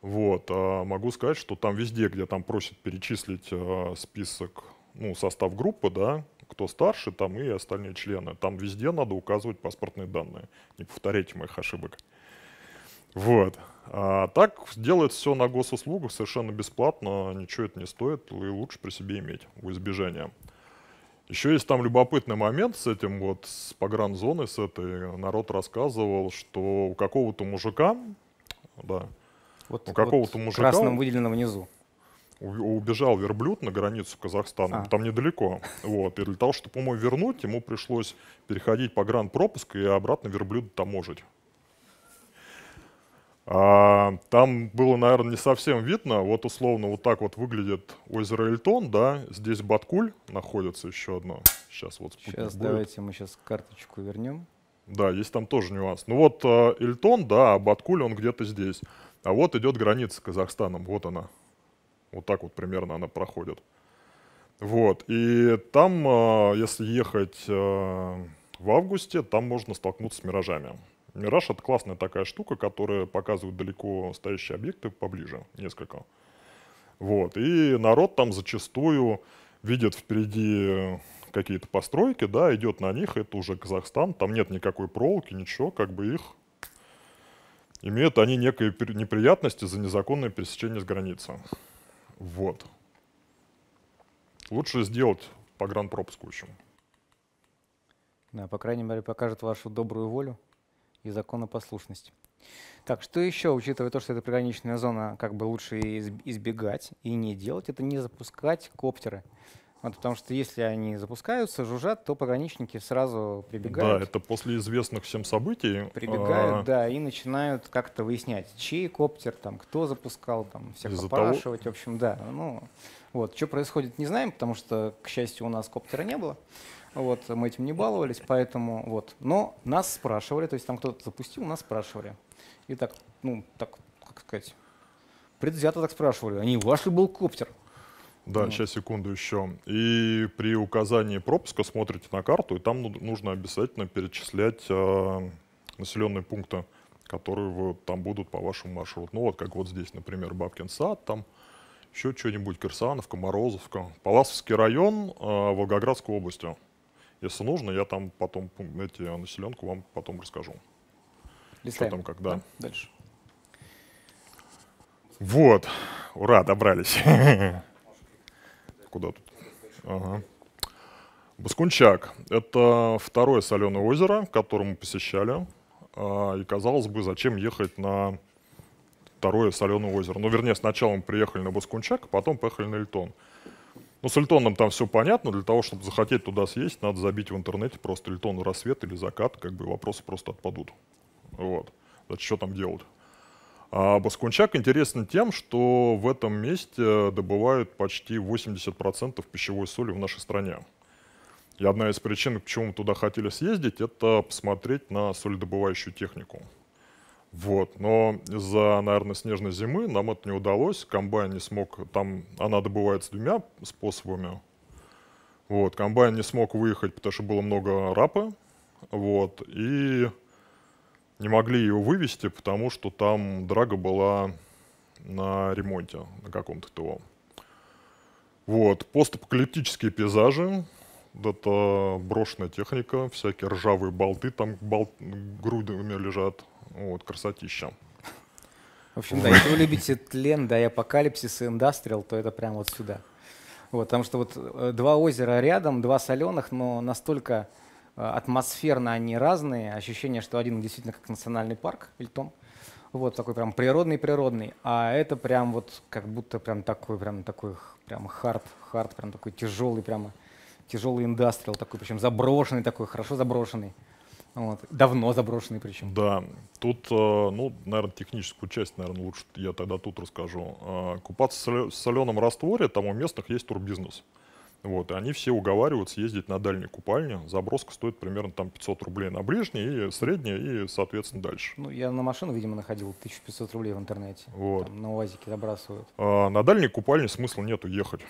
вот, а могу сказать, что там везде, где там просят перечислить а, список, ну, состав группы, да, кто старше, там и остальные члены, там везде надо указывать паспортные данные, не повторяйте моих ошибок. Вот. А так делает все на госуслугах совершенно бесплатно, ничего это не стоит, и лучше при себе иметь в избежание. Еще есть там любопытный момент с этим вот, с погранзоны, с этой. Народ рассказывал, что у какого-то мужика, да, вот, у какого-то вот мужика... красным выделено внизу. Убежал верблюд на границу Казахстана, а. там недалеко. Вот. И для того, чтобы ему вернуть, ему пришлось переходить по гран-пропуск и обратно верблюда таможить. А, там было, наверное, не совсем видно. Вот условно вот так вот выглядит озеро Эльтон, да. Здесь Баткуль находится еще одно. Сейчас вот спутник Сейчас будет. давайте мы сейчас карточку вернем. Да, есть там тоже нюанс. Ну вот э, Эльтон, да, а Баткуль он где-то здесь. А вот идет граница с Казахстаном, вот она. Вот так вот примерно она проходит. Вот, и там, э, если ехать э, в августе, там можно столкнуться с миражами. Мираж — это классная такая штука, которая показывает далеко стоящие объекты поближе, несколько. Вот. И народ там зачастую видит впереди какие-то постройки, да, идет на них, это уже Казахстан, там нет никакой проволоки, ничего, как бы их имеют они некие неприятности за незаконное пересечение с границы. Вот. Лучше сделать погранпропуск, в общем. Да, по крайней мере, покажет вашу добрую волю и законопослушность. Так, что еще, учитывая то, что это приграничная зона, как бы лучше избегать и не делать, это не запускать коптеры. Вот, потому что если они запускаются, жужжат, то пограничники сразу прибегают. Да, это после известных всем событий. А, прибегают, а... да, и начинают как-то выяснять, чей коптер, там, кто запускал, там, всех Из-за попрашивать. Того... В общем, да. Ну, вот, что происходит, не знаем, потому что, к счастью, у нас коптера не было. Вот, мы этим не баловались, поэтому вот. Но нас спрашивали, то есть там кто-то запустил, нас спрашивали. И так, ну, так, как сказать, предвзято так спрашивали. Они, ваш ли был коптер? Да, вот. сейчас, секунду еще. И при указании пропуска смотрите на карту, и там нужно обязательно перечислять э, населенные пункты, которые вот там будут по вашему маршруту. Ну вот, как вот здесь, например, Бабкин сад, там еще что-нибудь, Кирсановка, Морозовка, Паласовский район э, Волгоградской области. Если нужно, я там потом эти а населенку вам потом расскажу. Листаем. Что там, когда. Да? Дальше. Вот. Ура, добрались. Куда тут? Ага. Баскунчак — это второе соленое озеро, которое мы посещали. А, и, казалось бы, зачем ехать на второе соленое озеро? Ну, вернее, сначала мы приехали на Баскунчак, а потом поехали на Эльтон. Ну с Эльтоном там все понятно. Для того, чтобы захотеть туда съесть, надо забить в интернете просто Эльтон рассвет или закат. Как бы вопросы просто отпадут. Вот. Значит, что там делать? А Баскунчак интересен тем, что в этом месте добывают почти 80% пищевой соли в нашей стране. И одна из причин, почему мы туда хотели съездить, это посмотреть на соледобывающую технику. Вот. Но из-за, наверное, снежной зимы нам это не удалось. Комбайн не смог, там она добывается двумя способами. Вот. Комбайн не смог выехать, потому что было много рапа. Вот. И не могли ее вывести, потому что там драга была на ремонте, на каком-то ТО. Вот. Постапокалиптические пейзажи. Это брошенная техника, всякие ржавые болты там болт, грудами лежат вот, красотища. В общем, да, если вы любите тлен, да, и апокалипсис, и индастриал, то это прям вот сюда. Вот, потому что вот э, два озера рядом, два соленых, но настолько э, атмосферно они разные. Ощущение, что один действительно как национальный парк, Эльтон. Вот такой прям природный-природный. А это прям вот как будто прям такой, прям такой, прям хард, хард, прям такой тяжелый, прямо тяжелый индастриал такой, причем заброшенный такой, хорошо заброшенный. Вот. Давно заброшенный причем. Да. Тут, э, ну, наверное, техническую часть, наверное, лучше я тогда тут расскажу. Э, купаться в соленом растворе, там у местных есть турбизнес. Вот, и они все уговаривают съездить на дальние купальни. Заброска стоит примерно там 500 рублей на ближние и средние, и, соответственно, дальше. Ну, я на машину, видимо, находил 1500 рублей в интернете. Вот. Там на УАЗике забрасывают. А, на дальние купальни смысла нету ехать.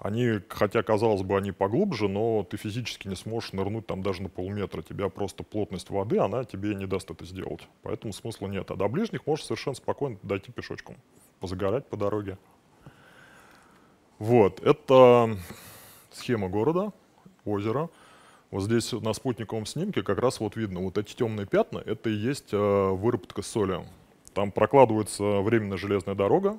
Они, хотя, казалось бы, они поглубже, но ты физически не сможешь нырнуть там даже на полметра. Тебя просто плотность воды, она тебе не даст это сделать. Поэтому смысла нет. А до ближних можешь совершенно спокойно дойти пешочком, позагорать по дороге. Вот, это схема города, озера. Вот здесь на спутниковом снимке как раз вот видно, вот эти темные пятна, это и есть э, выработка соли. Там прокладывается временно железная дорога,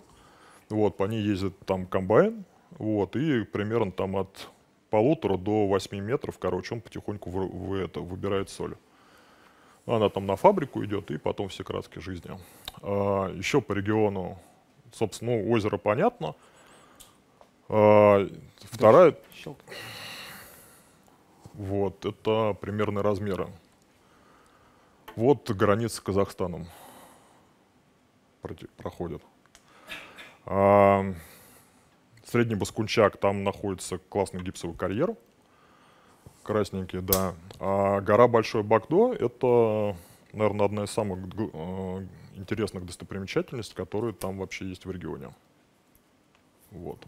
вот, по ней ездит там комбайн, вот, и примерно там от полутора до восьми метров, короче, он потихоньку в, в это, выбирает соль. Она там на фабрику идет, и потом все краски жизни. А, еще по региону, собственно, ну, озеро понятно. А, вторая... Щелкни. Вот, это примерные размеры. Вот граница с Казахстаном проходит. А, Средний Баскунчак, там находится классный гипсовый карьер, красненький, да. А гора Большой Багдо — это, наверное, одна из самых э, интересных достопримечательностей, которые там вообще есть в регионе. Вот.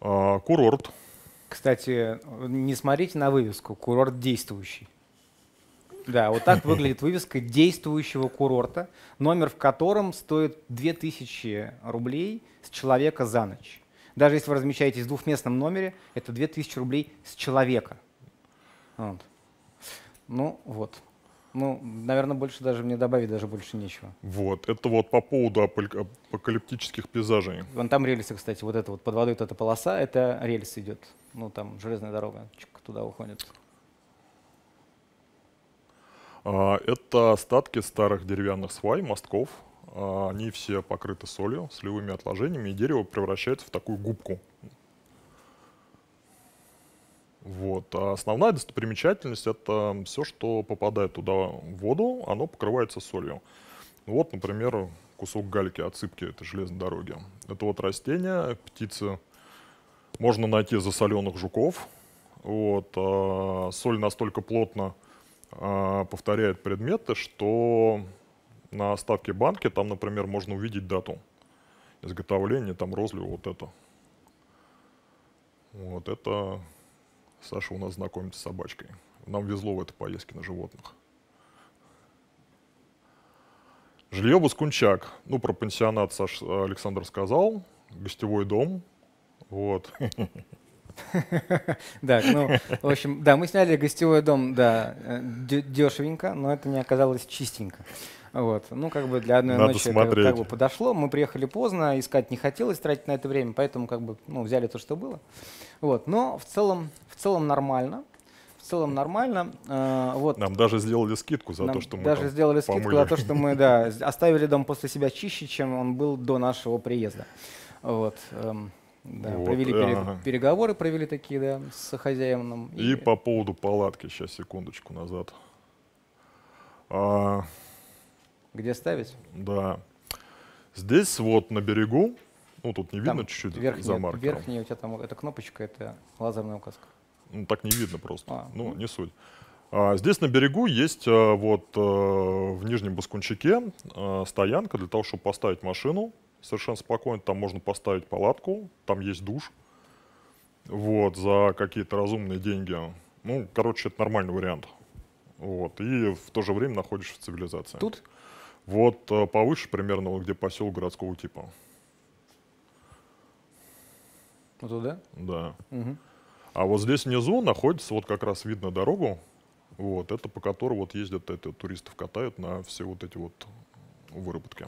А, курорт. Кстати, не смотрите на вывеску, курорт действующий. Да, вот так выглядит вывеска действующего курорта, номер в котором стоит 2000 рублей с человека за ночь. Даже если вы размещаетесь в двухместном номере, это 2000 рублей с человека. Вот. Ну вот. Ну, наверное, больше даже мне добавить даже больше нечего. Вот, это вот по поводу апокалиптических пейзажей. Вон там рельсы, кстати, вот это вот под водой вот эта полоса, это рельс идет. Ну, там железная дорога туда уходит. А, это остатки старых деревянных свай, мостков. А, они все покрыты солью, сливыми отложениями, и дерево превращается в такую губку. Вот. А основная достопримечательность — это все, что попадает туда в воду, оно покрывается солью. Вот, например, кусок гальки, отсыпки этой железной дороги. Это вот растения, птицы. Можно найти засоленных жуков. Вот. А соль настолько плотно а, повторяет предметы, что на ставке банки там, например, можно увидеть дату изготовления, там розлива, вот это. Вот это Саша у нас знакомится с собачкой. Нам везло в этой поездке на животных. Жилье Баскунчак. Ну, про пансионат Саша Александр сказал. Гостевой дом. Вот. Да, ну, в общем, да, мы сняли гостевой дом, да, э, дешевенько, но это не оказалось чистенько. Вот. Ну, как бы для одной ночи как бы подошло. Мы приехали поздно, искать не хотелось, тратить на это время, поэтому как бы ну, взяли то, что было. Вот. Но в целом, в целом нормально. В целом нормально. Э, вот. Нам даже сделали скидку за Нам то, что мы даже сделали скидку за то, что мы да, оставили дом после себя чище, чем он был до нашего приезда. Вот. Эм. Да, вот, провели пере, переговоры, провели такие, да, с хозяином. И, и по поводу палатки, сейчас секундочку назад. А... Где ставить? Да. Здесь вот на берегу, ну тут не там видно чуть-чуть верхний, за маркером. Верхняя у тебя там, эта кнопочка, это лазерная указка. Ну так не видно просто, а. ну, ну. не суть. А, здесь на берегу есть а, вот а, в Нижнем Баскунчике а, стоянка для того, чтобы поставить машину, совершенно спокойно там можно поставить палатку, там есть душ, вот, за какие-то разумные деньги. Ну, короче, это нормальный вариант. Вот, и в то же время находишься в цивилизации. Тут? Вот э, повыше примерно, вот где посел городского типа. Вот туда? Да. Угу. А вот здесь внизу находится, вот как раз видно дорогу, вот, это по которой вот ездят это, туристов катают на все вот эти вот выработки.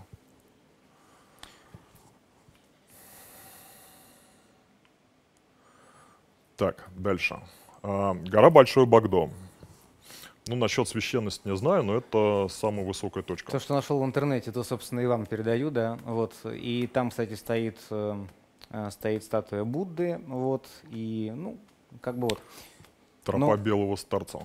Так, дальше. А, гора Большой Багдо. Ну, насчет священности не знаю, но это самая высокая точка. То, что нашел в интернете, то, собственно, и вам передаю, да. Вот. И там, кстати, стоит, э, э, стоит статуя Будды, вот, и, ну, как бы вот. Тропа но... белого старца.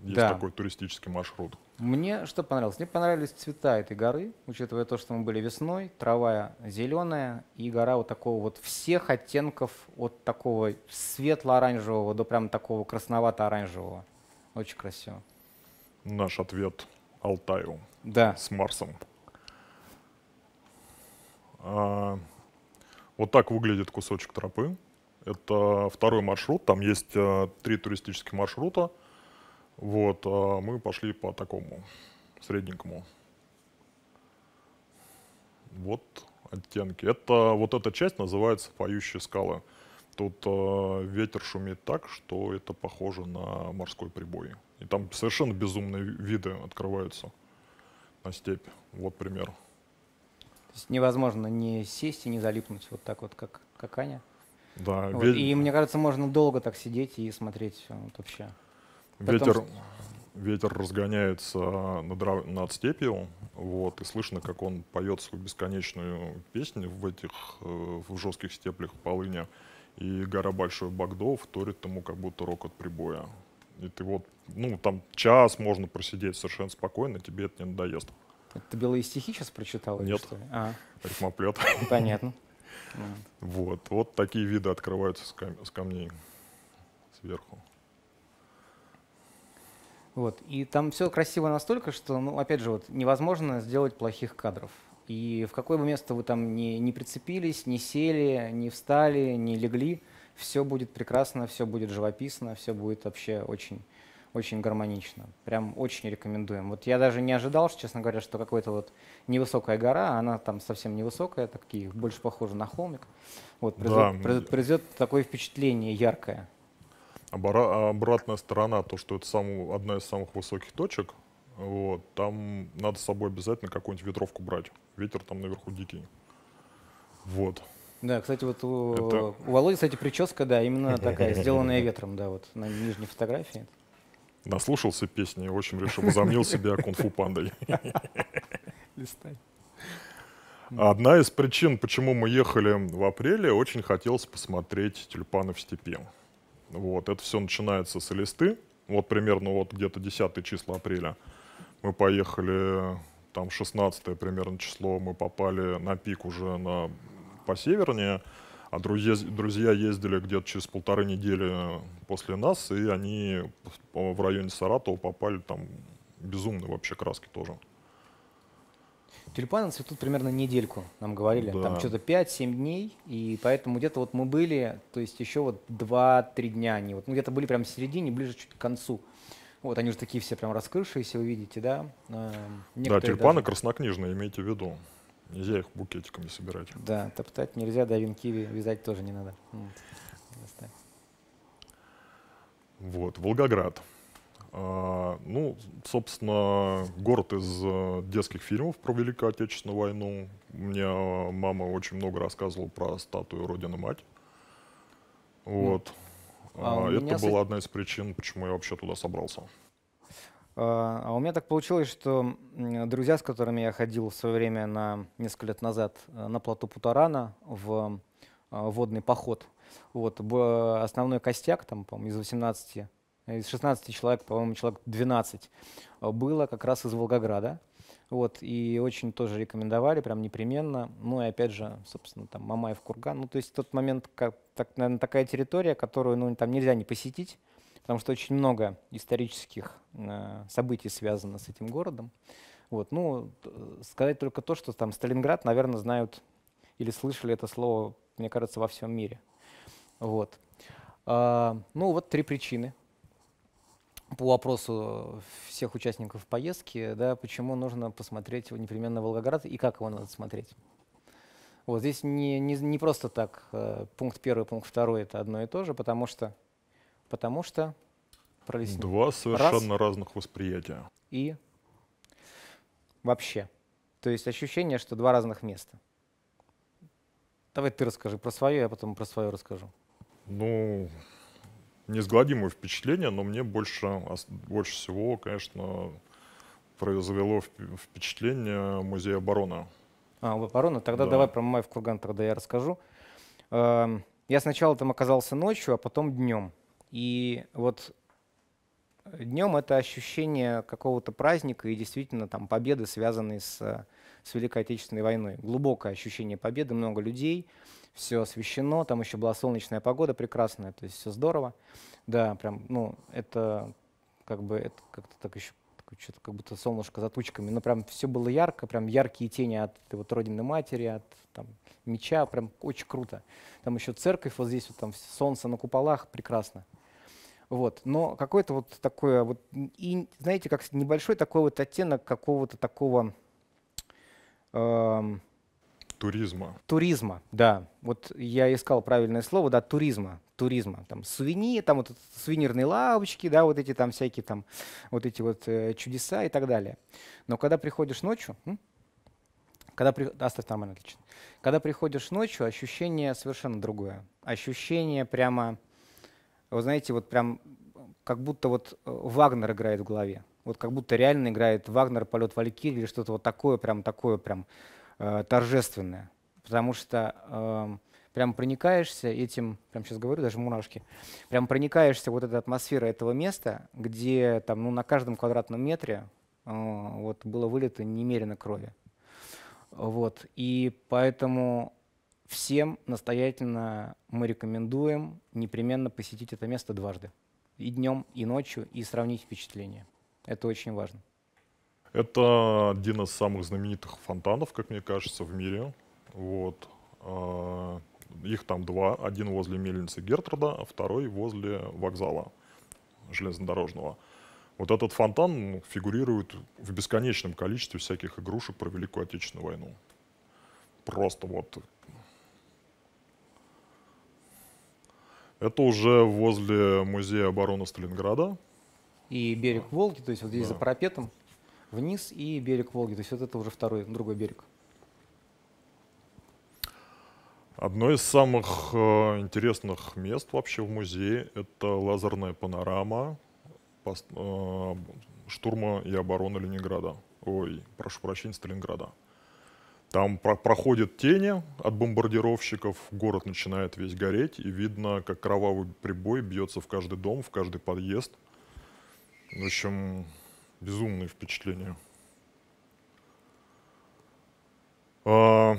Есть да. такой туристический маршрут. Мне что понравилось? Мне понравились цвета этой горы, учитывая то, что мы были весной, трава зеленая и гора вот такого вот всех оттенков от такого светло-оранжевого до прям такого красновато-оранжевого. Очень красиво. Наш ответ Алтаю. Да. С Марсом. А, вот так выглядит кусочек тропы. Это второй маршрут. Там есть а, три туристических маршрута. Вот, а мы пошли по такому средненькому. Вот оттенки. Это вот эта часть называется поющие скалы. Тут э, ветер шумит так, что это похоже на морской прибой. И там совершенно безумные виды открываются на степь. Вот пример. То есть невозможно не сесть и не залипнуть вот так вот, как, как Аня. Да. Вот. Ведь... И мне кажется, можно долго так сидеть и смотреть вот, вообще. Ветер, что... ветер разгоняется над, над степью, вот, и слышно, как он поет свою бесконечную песню в этих э, в жестких степлях полыни. И гора Большой Багдов вторит тому как будто рокот прибоя. И ты вот, ну, там час можно просидеть совершенно спокойно, тебе это не надоест. Это белые стихи сейчас прочитал? Нет, что? А. рифмоплет. Понятно. Вот, вот такие виды открываются с камней сверху. Вот. И там все красиво настолько, что, ну, опять же, вот, невозможно сделать плохих кадров. И в какое бы место вы там ни, ни прицепились, не сели, не встали, не легли, все будет прекрасно, все будет живописно, все будет вообще очень, очень гармонично. Прям очень рекомендуем. Вот я даже не ожидал, честно говоря, что какая-то вот невысокая гора, она там совсем невысокая, такие больше похожа на холмик, вот, произведет, да. произведет такое впечатление яркое. Обратная сторона, то, что это сам, одна из самых высоких точек, вот, там надо с собой обязательно какую-нибудь ветровку брать. Ветер там наверху дикий. Вот. Да, кстати, вот у, это... у Володи, кстати, прическа, да, именно такая, сделанная ветром, да, вот на нижней фотографии. Наслушался песни, в общем, решил, возомнил себя кунг-фу пандой. Листай. Одна из причин, почему мы ехали в апреле, очень хотелось посмотреть тюльпаны в степи. Вот, это все начинается с листы. Вот примерно вот где-то 10 числа апреля мы поехали, там 16 примерно число мы попали на пик уже на, по севернее, а друзья, друзья ездили где-то через полторы недели после нас, и они в районе Саратова попали там безумные вообще краски тоже. Тюльпаны цветут примерно недельку, нам говорили. Да. Там что-то 5-7 дней, и поэтому где-то вот мы были, то есть еще вот 2-3 дня они вот, ну, где-то были прямо в середине, ближе чуть к концу. Вот, они уже такие все прям раскрывшиеся, вы видите, да? Э, некоторые да, тюльпаны даже... краснокнижные, имейте в виду. Нельзя их букетиками собирать. Да, топтать нельзя, да, венки вязать тоже не надо. Вот. Вот, Волгоград. А, ну, собственно, город из э, детских фильмов про Великую Отечественную войну. Мне э, мама очень много рассказывала про статую Родина-Мать. Вот. А, а Это меня... была одна из причин, почему я вообще туда собрался. А, а у меня так получилось, что друзья, с которыми я ходил в свое время на несколько лет назад э, на плато Путарана в водный поход, вот, основной костяк, там, по из 18 из 16 человек, по-моему, человек 12 э, было как раз из Волгограда. Вот, и очень тоже рекомендовали, прям непременно. Ну и опять же, собственно, там Мамаев Курган. Ну, то есть тот момент, как, так, наверное, такая территория, которую ну, там нельзя не посетить, потому что очень много исторических э, событий связано с этим городом. Вот, ну, сказать только то, что там Сталинград, наверное, знают или слышали это слово, мне кажется, во всем мире. Вот. А, ну, вот три причины по вопросу э, всех участников поездки, да, почему нужно посмотреть непременно Волгоград и как его надо смотреть. Вот здесь не, не, не просто так э, пункт первый, пункт второй это одно и то же, потому что, потому что пролистни. Два совершенно Раз. разных восприятия. И вообще. То есть ощущение, что два разных места. Давай ты расскажи про свое, я потом про свое расскажу. Ну, несгладимые впечатление, но мне больше, больше всего, конечно, произвело впечатление музей обороны. А, вы обороны? Тогда да. давай про Мамаев курган тогда я расскажу. Эм, я сначала там оказался ночью, а потом днем. И вот днем это ощущение какого-то праздника и действительно там победы, связанные с э, с Великой Отечественной войной. Глубокое ощущение победы, много людей, все освещено, там еще была солнечная погода прекрасная, то есть все здорово. Да, прям, ну, это как бы, это как-то так еще что-то как будто солнышко за тучками, но прям все было ярко, прям яркие тени от вот родины матери, от там, меча, прям очень круто. Там еще церковь вот здесь, вот там солнце на куполах, прекрасно. Вот. Но какое-то вот такое вот, и знаете, как небольшой такой вот оттенок какого-то такого туризма. Туризма, да. Вот я искал правильное слово, да, туризма. Туризма. Там сувени, там вот сувенирные лавочки, да, вот эти там всякие там, вот эти вот э, чудеса и так далее. Но когда приходишь ночью, м? когда при... оставь нормально, отлично. Когда приходишь ночью, ощущение совершенно другое. Ощущение прямо, вы знаете, вот прям как будто вот э, Вагнер играет в голове. Вот как будто реально играет Вагнер, полет Валькирии или что-то вот такое, прям такое, прям э, торжественное. Потому что э, прям проникаешься этим, прям сейчас говорю, даже мурашки, прям проникаешься вот этой атмосферой этого места, где там ну, на каждом квадратном метре э, вот, было вылито немерено крови. Вот. И поэтому всем настоятельно мы рекомендуем непременно посетить это место дважды. И днем, и ночью, и сравнить впечатления. Это очень важно. Это один из самых знаменитых фонтанов, как мне кажется, в мире. Вот. А, их там два. Один возле мельницы Гертруда, а второй возле вокзала железнодорожного. Вот этот фонтан фигурирует в бесконечном количестве всяких игрушек про Великую Отечественную войну. Просто вот. Это уже возле музея обороны Сталинграда и берег Волги, то есть вот здесь за парапетом вниз и берег Волги, то есть вот это уже второй, другой берег. Одно из самых э, интересных мест вообще в музее – это лазерная панорама пост, э, штурма и обороны Ленинграда. Ой, прошу прощения, Сталинграда. Там про проходят тени от бомбардировщиков, город начинает весь гореть, и видно, как кровавый прибой бьется в каждый дом, в каждый подъезд – ну, в общем, безумные впечатления. А,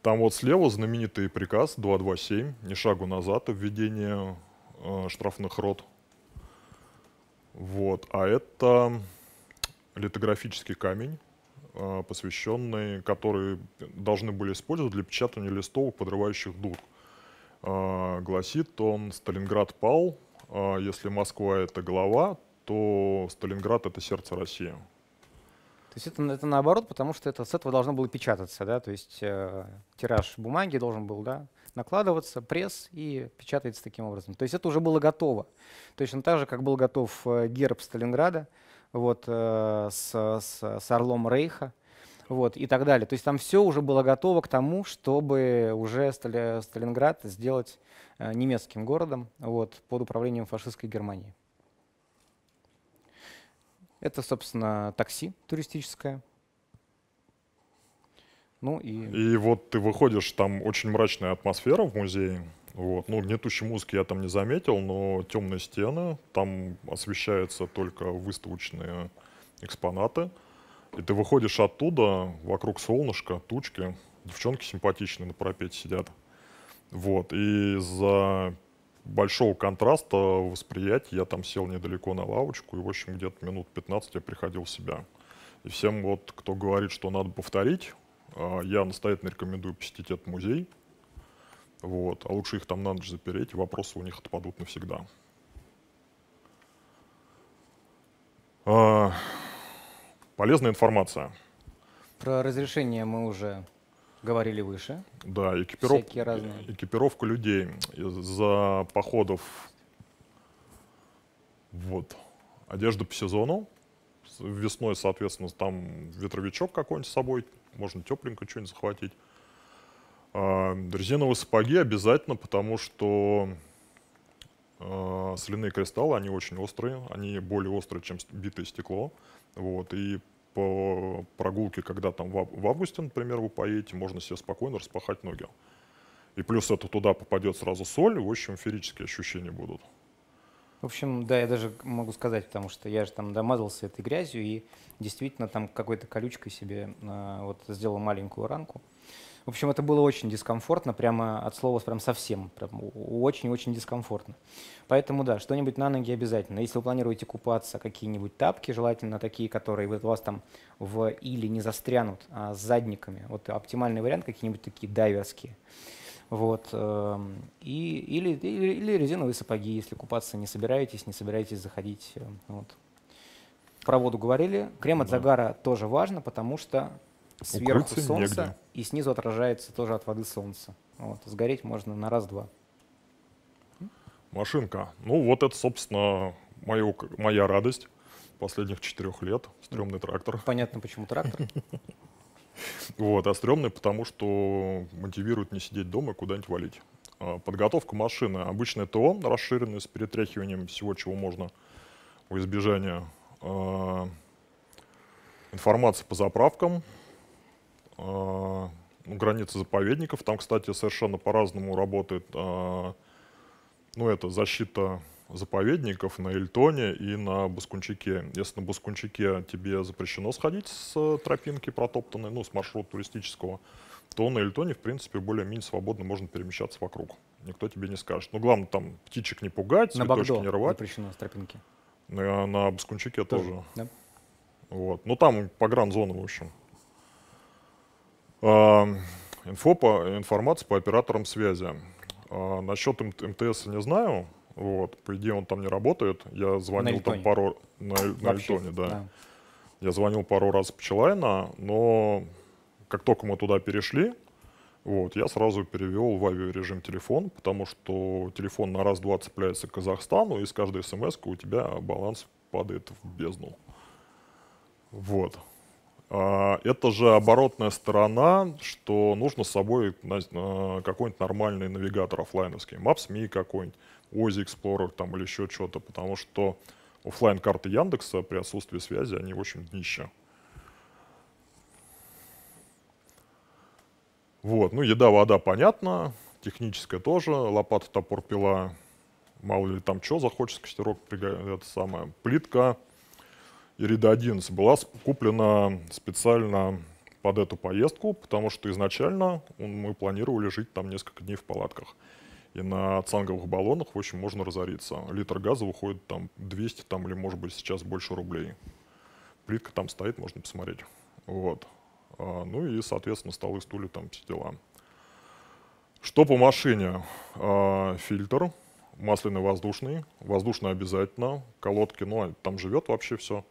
там вот слева знаменитый приказ 227, не шагу назад, введение э, штрафных рот. Вот, а это литографический камень, э, посвященный, который должны были использовать для печатания листовок, подрывающих дух. Э, гласит он, Сталинград пал, если Москва — это голова, что Сталинград — это сердце России. То есть это, это наоборот, потому что это с этого должно было печататься, да, то есть э, тираж бумаги должен был, да, накладываться, пресс и печатается таким образом. То есть это уже было готово. Точно так же, как был готов э, герб Сталинграда, вот, э, с, с, с орлом Рейха, вот, и так далее. То есть там все уже было готово к тому, чтобы уже Стали, Сталинград сделать э, немецким городом, вот, под управлением фашистской Германии. Это, собственно, такси туристическое. Ну и... И вот ты выходишь, там очень мрачная атмосфера в музее. Вот. Ну, гнетущей музыки я там не заметил, но темные стены, там освещаются только выставочные экспонаты. И ты выходишь оттуда, вокруг солнышко, тучки, девчонки симпатичные на парапете сидят. Вот, и за большого контраста восприятия. Я там сел недалеко на лавочку, и, в общем, где-то минут 15 я приходил в себя. И всем вот, кто говорит, что надо повторить, а, я настоятельно рекомендую посетить этот музей. Вот. А лучше их там на ночь запереть, и вопросы у них отпадут навсегда. А, полезная информация. Про разрешение мы уже говорили выше. Да, экипиров... экипировка людей за походов. Вот. Одежда по сезону. Весной, соответственно, там ветровичок какой-нибудь с собой. Можно тепленько что-нибудь захватить. А, резиновые сапоги обязательно, потому что а, соляные кристаллы, они очень острые. Они более острые, чем битое стекло. Вот. И по прогулке, когда там в августе, например, вы поедете, можно себе спокойно распахать ноги. И плюс это туда попадет сразу соль, в общем, ферические ощущения будут. В общем, да, я даже могу сказать, потому что я же там домазался этой грязью и действительно там какой-то колючкой себе а, вот сделал маленькую ранку. В общем, это было очень дискомфортно, прямо от слова прям совсем, прям очень-очень дискомфортно. Поэтому да, что-нибудь на ноги обязательно. Если вы планируете купаться, какие-нибудь тапки, желательно такие, которые у вас там в или не застрянут, а с задниками. Вот оптимальный вариант, какие-нибудь такие дайверские. Вот. Эм, и, или, или, или резиновые сапоги, если купаться не собираетесь, не собираетесь заходить. Э, вот. Про воду говорили. Крем от да. загара тоже важно, потому что сверху Укрыться солнце, негде. и снизу отражается тоже от воды солнце. Вот, сгореть можно на раз-два. Машинка. Ну, вот это, собственно, мою, моя радость последних четырех лет. Стремный трактор. Понятно, почему трактор. Вот, а стрёмный, потому что мотивирует не сидеть дома и а куда-нибудь валить. А, подготовка машины. Обычное ТО, расширенное с перетряхиванием всего, чего можно у избежания. А, информации по заправкам, Э, границы заповедников. Там, кстати, совершенно по-разному работает э, ну, это защита заповедников на Эльтоне и на Баскунчике. Если на Баскунчике тебе запрещено сходить с э, тропинки протоптанной, ну, с маршрута туристического, то на Эльтоне, в принципе, более-менее свободно можно перемещаться вокруг. Никто тебе не скажет. Ну, главное, там птичек не пугать, на цветочки Багдо не рвать. запрещено с тропинки. На, на Бускунчике тоже. тоже. Да? Вот. Ну, там погранзона, в общем. Инфо по, информация по операторам связи. А, Насчет МТС не знаю. Вот, по идее, он там не работает. Я звонил на там пару на, на Литоне, да. да. Я звонил пару раз Пчелайна, но как только мы туда перешли, вот, я сразу перевел в авиарежим телефон, потому что телефон на раз-два цепляется к Казахстану, и с каждой смс у тебя баланс падает в бездну. Вот. А, это же оборотная сторона, что нужно с собой какой-нибудь нормальный навигатор офлайновский, Maps.me какой-нибудь, Ozi Explorer там или еще что-то, потому что офлайн карты Яндекса при отсутствии связи, они очень днище. Вот, ну еда, вода, понятно, техническая тоже, лопата, топор, пила, мало ли там что захочется, костерок, это самое, плитка – Ирида 11 была куплена специально под эту поездку, потому что изначально мы планировали жить там несколько дней в палатках. И на цанговых баллонах, в общем, можно разориться. Литр газа выходит там 200 там, или, может быть, сейчас больше рублей. Плитка там стоит, можно посмотреть. Вот. А, ну и, соответственно, столы, стулья, там все дела. Что по машине? А, фильтр масляный, воздушный. Воздушный обязательно. Колодки, ну, а там живет вообще все.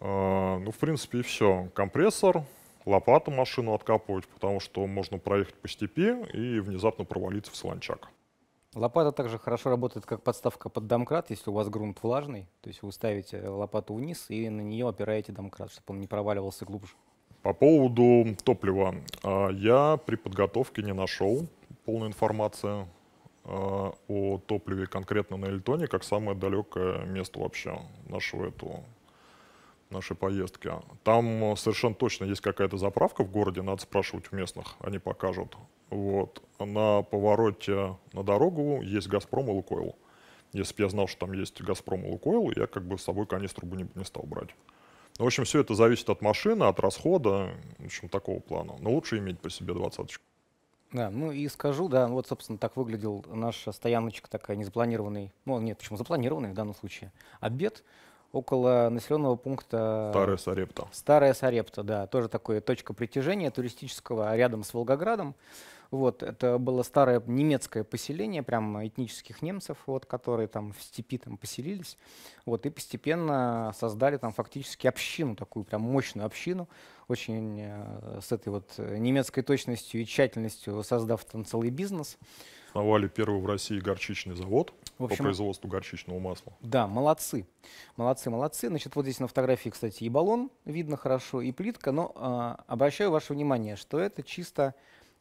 А, ну, в принципе, и все. Компрессор, лопата, машину откапывать, потому что можно проехать по степи и внезапно провалиться в солончак. Лопата также хорошо работает как подставка под домкрат, если у вас грунт влажный. То есть вы ставите лопату вниз и на нее опираете домкрат, чтобы он не проваливался глубже. По поводу топлива. А, я при подготовке не нашел полной информации а, о топливе конкретно на Эльтоне, как самое далекое место вообще нашего этого нашей поездки. Там э, совершенно точно есть какая-то заправка в городе, надо спрашивать у местных, они покажут. Вот. На повороте на дорогу есть «Газпром» и «Лукойл». Если бы я знал, что там есть «Газпром» и «Лукойл», я как бы с собой канистру бы не, не стал брать. Ну, в общем, все это зависит от машины, от расхода, в общем, такого плана. Но лучше иметь по себе двадцаточку. Да, ну и скажу, да, вот, собственно, так выглядел наша стояночка такая незапланированный, ну нет, почему запланированный в данном случае, обед около населенного пункта... Старая Сарепта. Старая Сарепта, да. Тоже такое точка притяжения туристического рядом с Волгоградом. Вот, это было старое немецкое поселение, прям этнических немцев, вот, которые там в степи там поселились. Вот, и постепенно создали там фактически общину, такую прям мощную общину, очень э, с этой вот немецкой точностью и тщательностью создав там целый бизнес. Основали первый в России горчичный завод. В общем, по производству горчичного масла. Да, молодцы. Молодцы, молодцы. Значит, вот здесь на фотографии, кстати, и баллон видно хорошо, и плитка, но э, обращаю ваше внимание, что это чисто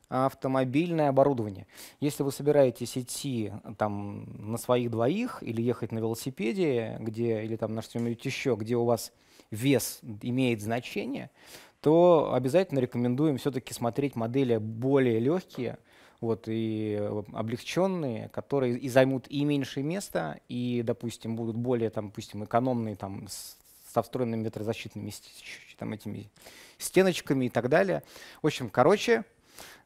автомобильное оборудование. Если вы собираетесь идти там на своих двоих или ехать на велосипеде, где или там на что-нибудь еще, где у вас вес имеет значение, то обязательно рекомендуем все-таки смотреть модели более легкие, вот, и э, облегченные, которые и займут и меньшее место, и, допустим, будут более, там, допустим, экономные там, с, со встроенными ветрозащитными там, этими стеночками и так далее. В общем, короче,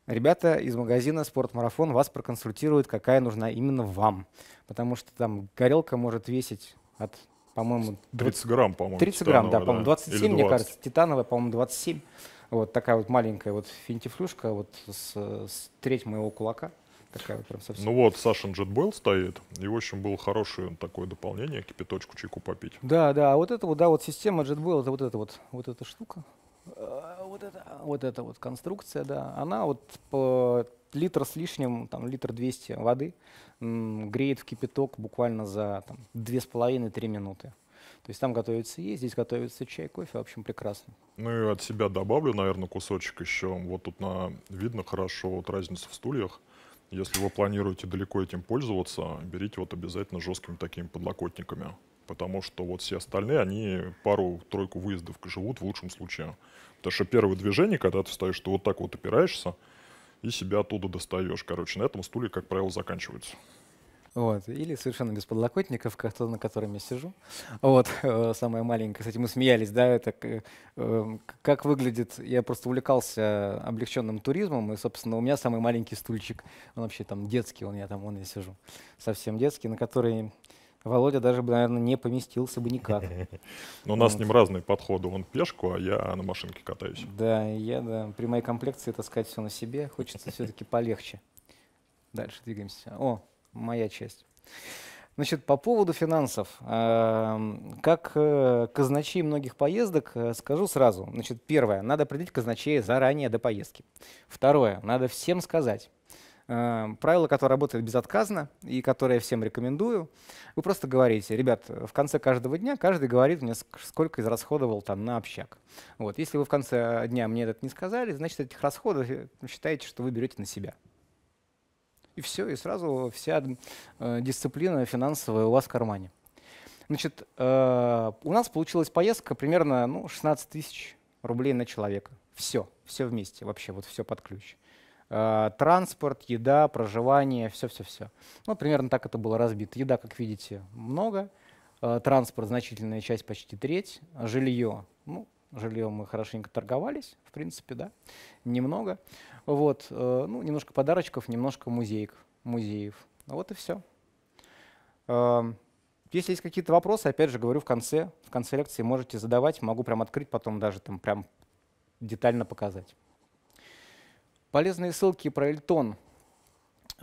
ребята из магазина «Спортмарафон» вас проконсультируют, какая нужна именно вам. Потому что там горелка может весить от, по-моему... 30 грамм, по-моему. 30 грамм, да, по-моему, 27, мне кажется, титановая, по-моему, 27. Вот такая вот маленькая вот финтифлюшка вот с, с треть моего кулака. Такая вот прям совсем. Ну вот, Сашин джетбойл стоит, и, в общем, было хорошее такое дополнение, кипяточку, чайку попить. Да, да, а вот это вот, да, вот система джетбойл, это вот эта вот, вот эта штука, э, вот эта, вот эта вот конструкция, да, она вот по литр с лишним, там, литр 200 воды греет в кипяток буквально за там, 2,5-3 минуты. То есть там готовится есть, здесь готовится чай, кофе, в общем, прекрасно. Ну и от себя добавлю, наверное, кусочек еще. Вот тут на... видно хорошо вот разница в стульях. Если вы планируете далеко этим пользоваться, берите вот обязательно жесткими такими подлокотниками. Потому что вот все остальные, они пару-тройку выездов живут в лучшем случае. Потому что первое движение, когда ты встаешь, ты вот так вот опираешься и себя оттуда достаешь. Короче, на этом стуле, как правило, заканчиваются. Вот. Или совершенно без подлокотников, на котором я сижу. Вот. Э, Самая маленькая. Кстати, мы смеялись, да, это э, эм, как выглядит... Я просто увлекался облегченным туризмом, и, собственно, у меня самый маленький стульчик. Он вообще там детский, он я там, он я сижу. Совсем детский, на который Володя даже, наверное, не поместился бы никак. Но у нас с ним разные подходы. Он пешку, а я на машинке катаюсь. Да, я, да. При моей комплекции таскать все на себе. Хочется все-таки полегче. Дальше двигаемся. О, моя часть. Значит, по поводу финансов. Эм, как э, казначей многих поездок, э, скажу сразу. Значит, первое, надо определить казначея заранее до поездки. Второе, надо всем сказать. Эм, правило, которое работает безотказно и которое я всем рекомендую. Вы просто говорите, ребят, в конце каждого дня каждый говорит мне, сколько израсходовал там на общак. Вот. Если вы в конце дня мне это не сказали, значит, этих расходов э, считаете, что вы берете на себя. И все, и сразу вся э, дисциплина финансовая у вас в кармане. Значит, э, у нас получилась поездка примерно ну, 16 тысяч рублей на человека. Все, все вместе вообще, вот все под ключ. Э, транспорт, еда, проживание, все-все-все. Ну, примерно так это было разбито. Еда, как видите, много. Э, транспорт, значительная часть, почти треть. Жилье, ну, жилье мы хорошенько торговались, в принципе, да, немного. Вот, э, ну, немножко подарочков, немножко музеек, музеев. Вот и все. Эм, если есть какие-то вопросы, опять же, говорю в конце, в конце лекции можете задавать, могу прям открыть, потом даже там прям детально показать. Полезные ссылки про Эльтон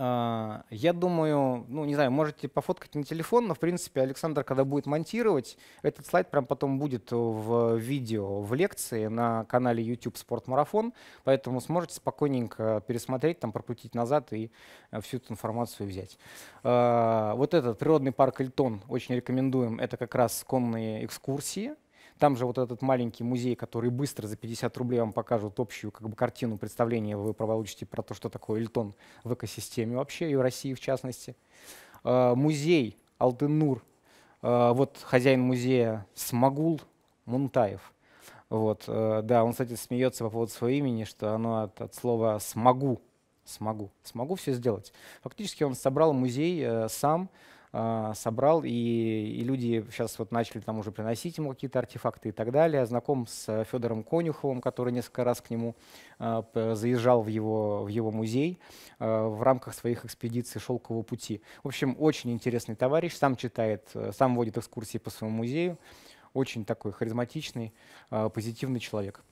а, я думаю, ну, не знаю, можете пофоткать на телефон, но, в принципе, Александр, когда будет монтировать, этот слайд прям потом будет в видео, в лекции на канале YouTube Спортмарафон, поэтому сможете спокойненько пересмотреть, там, прокрутить назад и э, всю эту информацию взять. А, вот этот природный парк Эльтон очень рекомендуем. Это как раз конные экскурсии, там же вот этот маленький музей, который быстро за 50 рублей вам покажут общую как бы, картину представления, вы получите про то, что такое Эльтон в экосистеме вообще и в России в частности. А, музей алтын а, вот хозяин музея Смогул Мунтаев. Вот, э, да, он, кстати, смеется по поводу своего имени, что оно от, от слова «смогу», смогу, смогу все сделать. Фактически он собрал музей э, сам, а, собрал, и, и люди сейчас вот начали там уже приносить ему какие-то артефакты и так далее. знаком с Федором Конюховым, который несколько раз к нему э, заезжал в его, в его музей э, в рамках своих экспедиций «Шелкового пути». В общем, очень интересный товарищ, сам читает, э, сам водит экскурсии по своему музею, очень такой харизматичный, э, позитивный человек.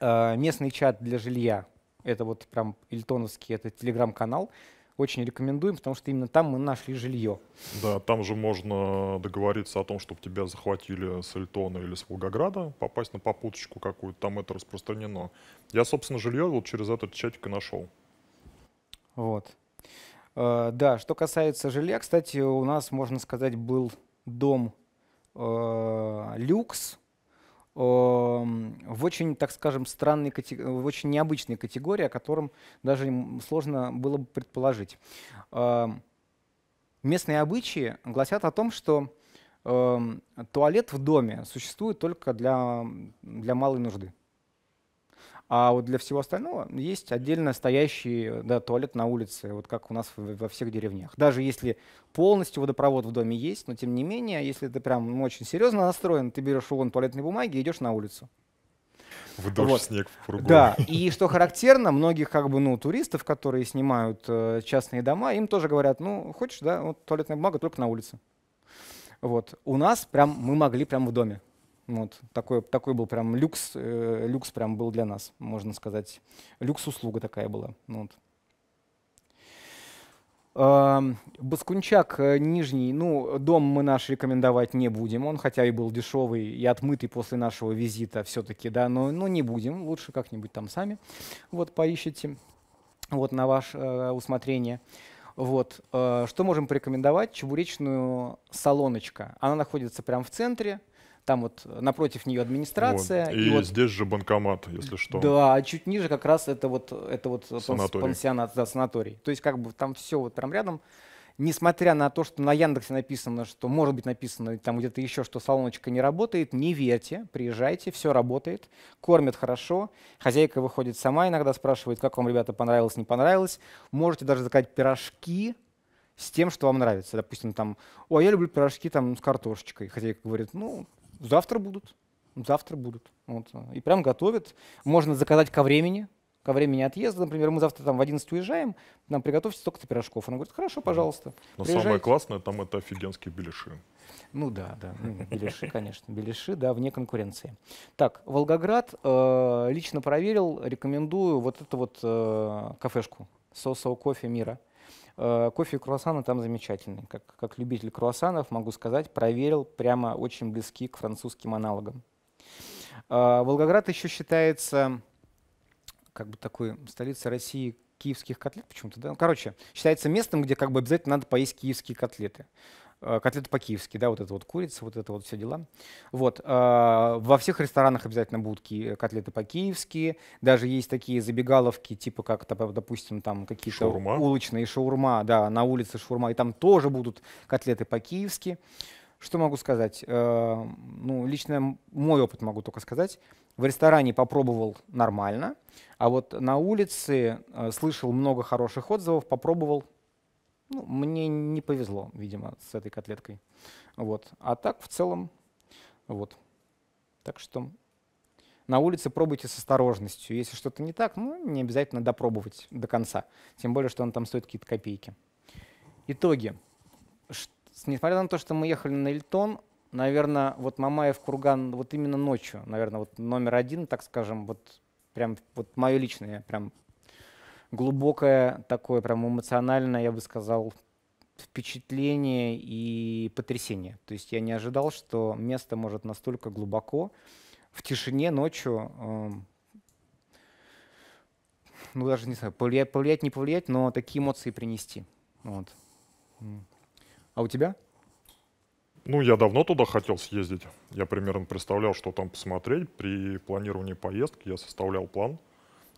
Местный чат для жилья — это вот прям Ильтоновский, это телеграм-канал — очень рекомендуем, потому что именно там мы нашли жилье. Да, там же можно договориться о том, чтобы тебя захватили с Эльтона или с Волгограда, попасть на попуточку какую-то, там это распространено. Я, собственно, жилье вот через этот чатик и нашел. Вот. Э, да, что касается жилья, кстати, у нас, можно сказать, был дом э, люкс, Эм, в очень, так скажем, странной, в очень необычной категории, о котором даже сложно было бы предположить. Эм, местные обычаи гласят о том, что эм, туалет в доме существует только для, для малой нужды. А вот для всего остального есть отдельно стоящий да, туалет на улице, вот как у нас во всех деревнях. Даже если полностью водопровод в доме есть, но тем не менее, если ты прям ну, очень серьезно настроен, ты берешь угон туалетной бумаги и идешь на улицу. В дождь, вот. снег, в фургон. Да, и что характерно, многих как бы, ну, туристов, которые снимают э, частные дома, им тоже говорят, ну, хочешь, да, вот туалетная бумага только на улице. Вот. У нас прям, мы могли прям в доме. Вот, такой, такой был прям люкс, э, люкс прям был для нас, можно сказать. Люкс-услуга такая была. Ну вот. Баскунчак э, нижний, ну, дом мы наш рекомендовать не будем. Он хотя и был дешевый и отмытый после нашего визита все-таки, да, но, но не будем. Лучше как-нибудь там сами вот поищите, вот на ваше э, усмотрение. Вот. Э, что можем порекомендовать? Чебуречную салоночка. Она находится прямо в центре, там вот напротив нее администрация. Вот. И, и вот, здесь же банкомат, если что. Да, а чуть ниже как раз это вот, это вот санаторий. пансионат, да, санаторий. То есть как бы там все вот прям рядом. Несмотря на то, что на Яндексе написано, что может быть написано там где-то еще, что салоночка не работает, не верьте, приезжайте, все работает, кормят хорошо, хозяйка выходит сама иногда спрашивает, как вам, ребята, понравилось, не понравилось. Можете даже заказать пирожки, с тем, что вам нравится. Допустим, там, о, я люблю пирожки там с картошечкой. Хозяйка говорит, ну, завтра будут, завтра будут. Вот. И прям готовят. Можно заказать ко времени, ко времени отъезда. Например, мы завтра там в 11 уезжаем, нам приготовьте столько-то пирожков. Она говорит, хорошо, пожалуйста. Но приезжайте. самое классное там это офигенские беляши. Ну да, да, ну, беляши, конечно, беляши, да, вне конкуренции. Так, Волгоград э, лично проверил, рекомендую вот эту вот э, кафешку «Со-со кофе мира». Э, кофе и круассаны там замечательные. Как, как любитель круассанов могу сказать, проверил, прямо очень близки к французским аналогам. Э, Волгоград еще считается как бы такой столицей России киевских котлет почему-то. Да? Ну, короче, считается местом, где как бы обязательно надо поесть киевские котлеты. Э, котлеты по-киевски, да, вот это вот курица, вот это вот все дела. Вот, а, во всех ресторанах обязательно будут котлеты по-киевски, даже есть такие забегаловки, типа как, допустим, там какие-то уличные шаурма, да, на улице шаурма, и там тоже будут котлеты по-киевски. Что могу сказать? Э, ну, лично мой опыт могу только сказать. В ресторане попробовал нормально, а вот на улице э, слышал много хороших отзывов, попробовал ну, мне не повезло, видимо, с этой котлеткой. Вот. А так в целом, вот. Так что на улице пробуйте с осторожностью. Если что-то не так, ну, не обязательно допробовать до конца. Тем более, что он там стоит какие-то копейки. Итоги. Несмотря на то, что мы ехали на Эльтон, наверное, вот Мамаев Курган вот именно ночью, наверное, вот номер один, так скажем, вот прям вот мое личное прям глубокое такое прям эмоциональное, я бы сказал, впечатление и потрясение. То есть я не ожидал, что место может настолько глубоко, в тишине ночью, э, ну даже не знаю, повлиять, повлиять, не повлиять, но такие эмоции принести. Вот. А у тебя? Ну, я давно туда хотел съездить. Я примерно представлял, что там посмотреть. При планировании поездки я составлял план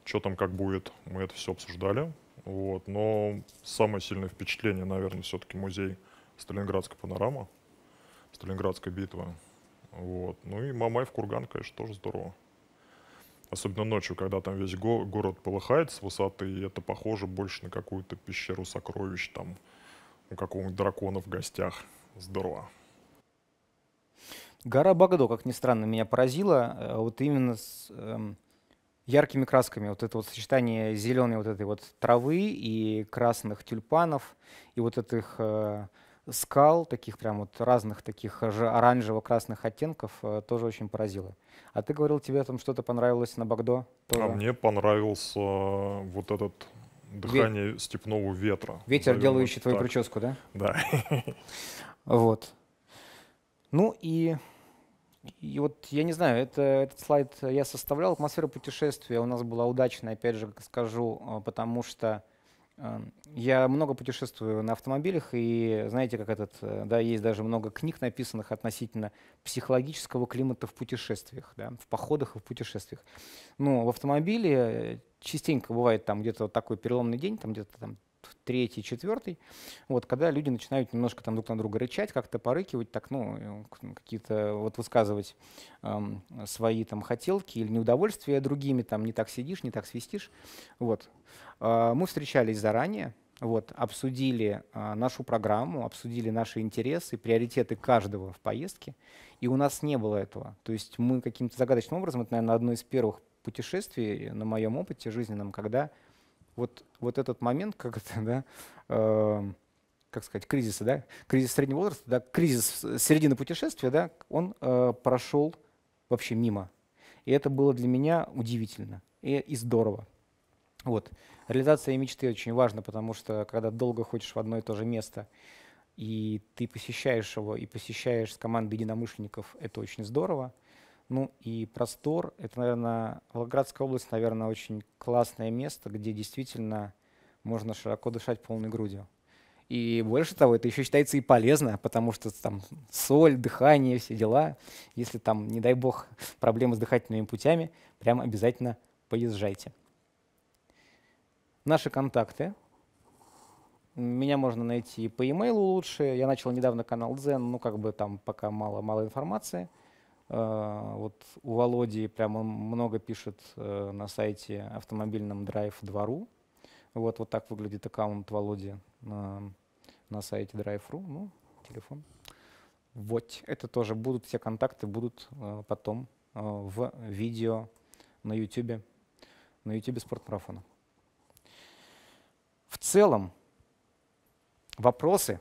что там как будет, мы это все обсуждали. Вот. Но самое сильное впечатление, наверное, все-таки музей Сталинградская панорама, Сталинградская битва. Вот. Ну и мамай в Курган, конечно, тоже здорово. Особенно ночью, когда там весь го- город полыхает с высоты, и это похоже больше на какую-то пещеру сокровищ, там у какого-нибудь дракона в гостях. Здорово. Гора Багдо, как ни странно, меня поразила. Э, вот именно с, эм, яркими красками. Вот это вот сочетание зеленой вот этой вот травы и красных тюльпанов, и вот этих э, скал, таких прям вот разных таких же оранжево-красных оттенков, э, тоже очень поразило. А ты говорил, тебе там что-то понравилось на Багдо? Тоже? А мне понравился вот этот дыхание Ве... степного ветра. Ветер, делающий твою так. прическу, да? Да. Вот. Ну и и вот, я не знаю, это, этот слайд я составлял, атмосфера путешествия у нас была удачная, опять же, скажу, э, потому что э, я много путешествую на автомобилях, и знаете, как этот, э, да, есть даже много книг написанных относительно психологического климата в путешествиях, да, в походах и в путешествиях. Но ну, в автомобиле частенько бывает там где-то вот такой переломный день, там где-то там третий, четвертый, вот, когда люди начинают немножко там друг на друга рычать, как-то порыкивать, так, ну, какие-то вот высказывать эм, свои там хотелки или неудовольствия другими, там, не так сидишь, не так свистишь, вот. Э, мы встречались заранее, вот, обсудили э, нашу программу, обсудили наши интересы, приоритеты каждого в поездке, и у нас не было этого. То есть мы каким-то загадочным образом, это, наверное, одно из первых путешествий на моем опыте жизненном, когда вот, вот этот момент, как это, да, э, как сказать, кризиса, да, кризис среднего возраста, да, кризис середины путешествия, да, он э, прошел вообще мимо. И это было для меня удивительно и, и здорово. Вот. Реализация мечты очень важна, потому что когда долго ходишь в одно и то же место, и ты посещаешь его, и посещаешь с командой единомышленников, это очень здорово. Ну и простор. Это, наверное, Волгоградская область, наверное, очень классное место, где действительно можно широко дышать полной грудью. И больше того, это еще считается и полезно, потому что там соль, дыхание, все дела. Если там, не дай бог, проблемы с дыхательными путями, прям обязательно поезжайте. Наши контакты. Меня можно найти по e-mail лучше. Я начал недавно канал Дзен, ну как бы там пока мало, мало информации. Э, вот у Володи прямо много пишет э, на сайте автомобильном Drive двору. Вот, вот так выглядит аккаунт Володи на, на сайте Drive.ru. Ну, телефон. Вот, это тоже будут, все контакты будут э, потом в видео на YouTube, на YouTube спортмарафона. В целом, вопросы?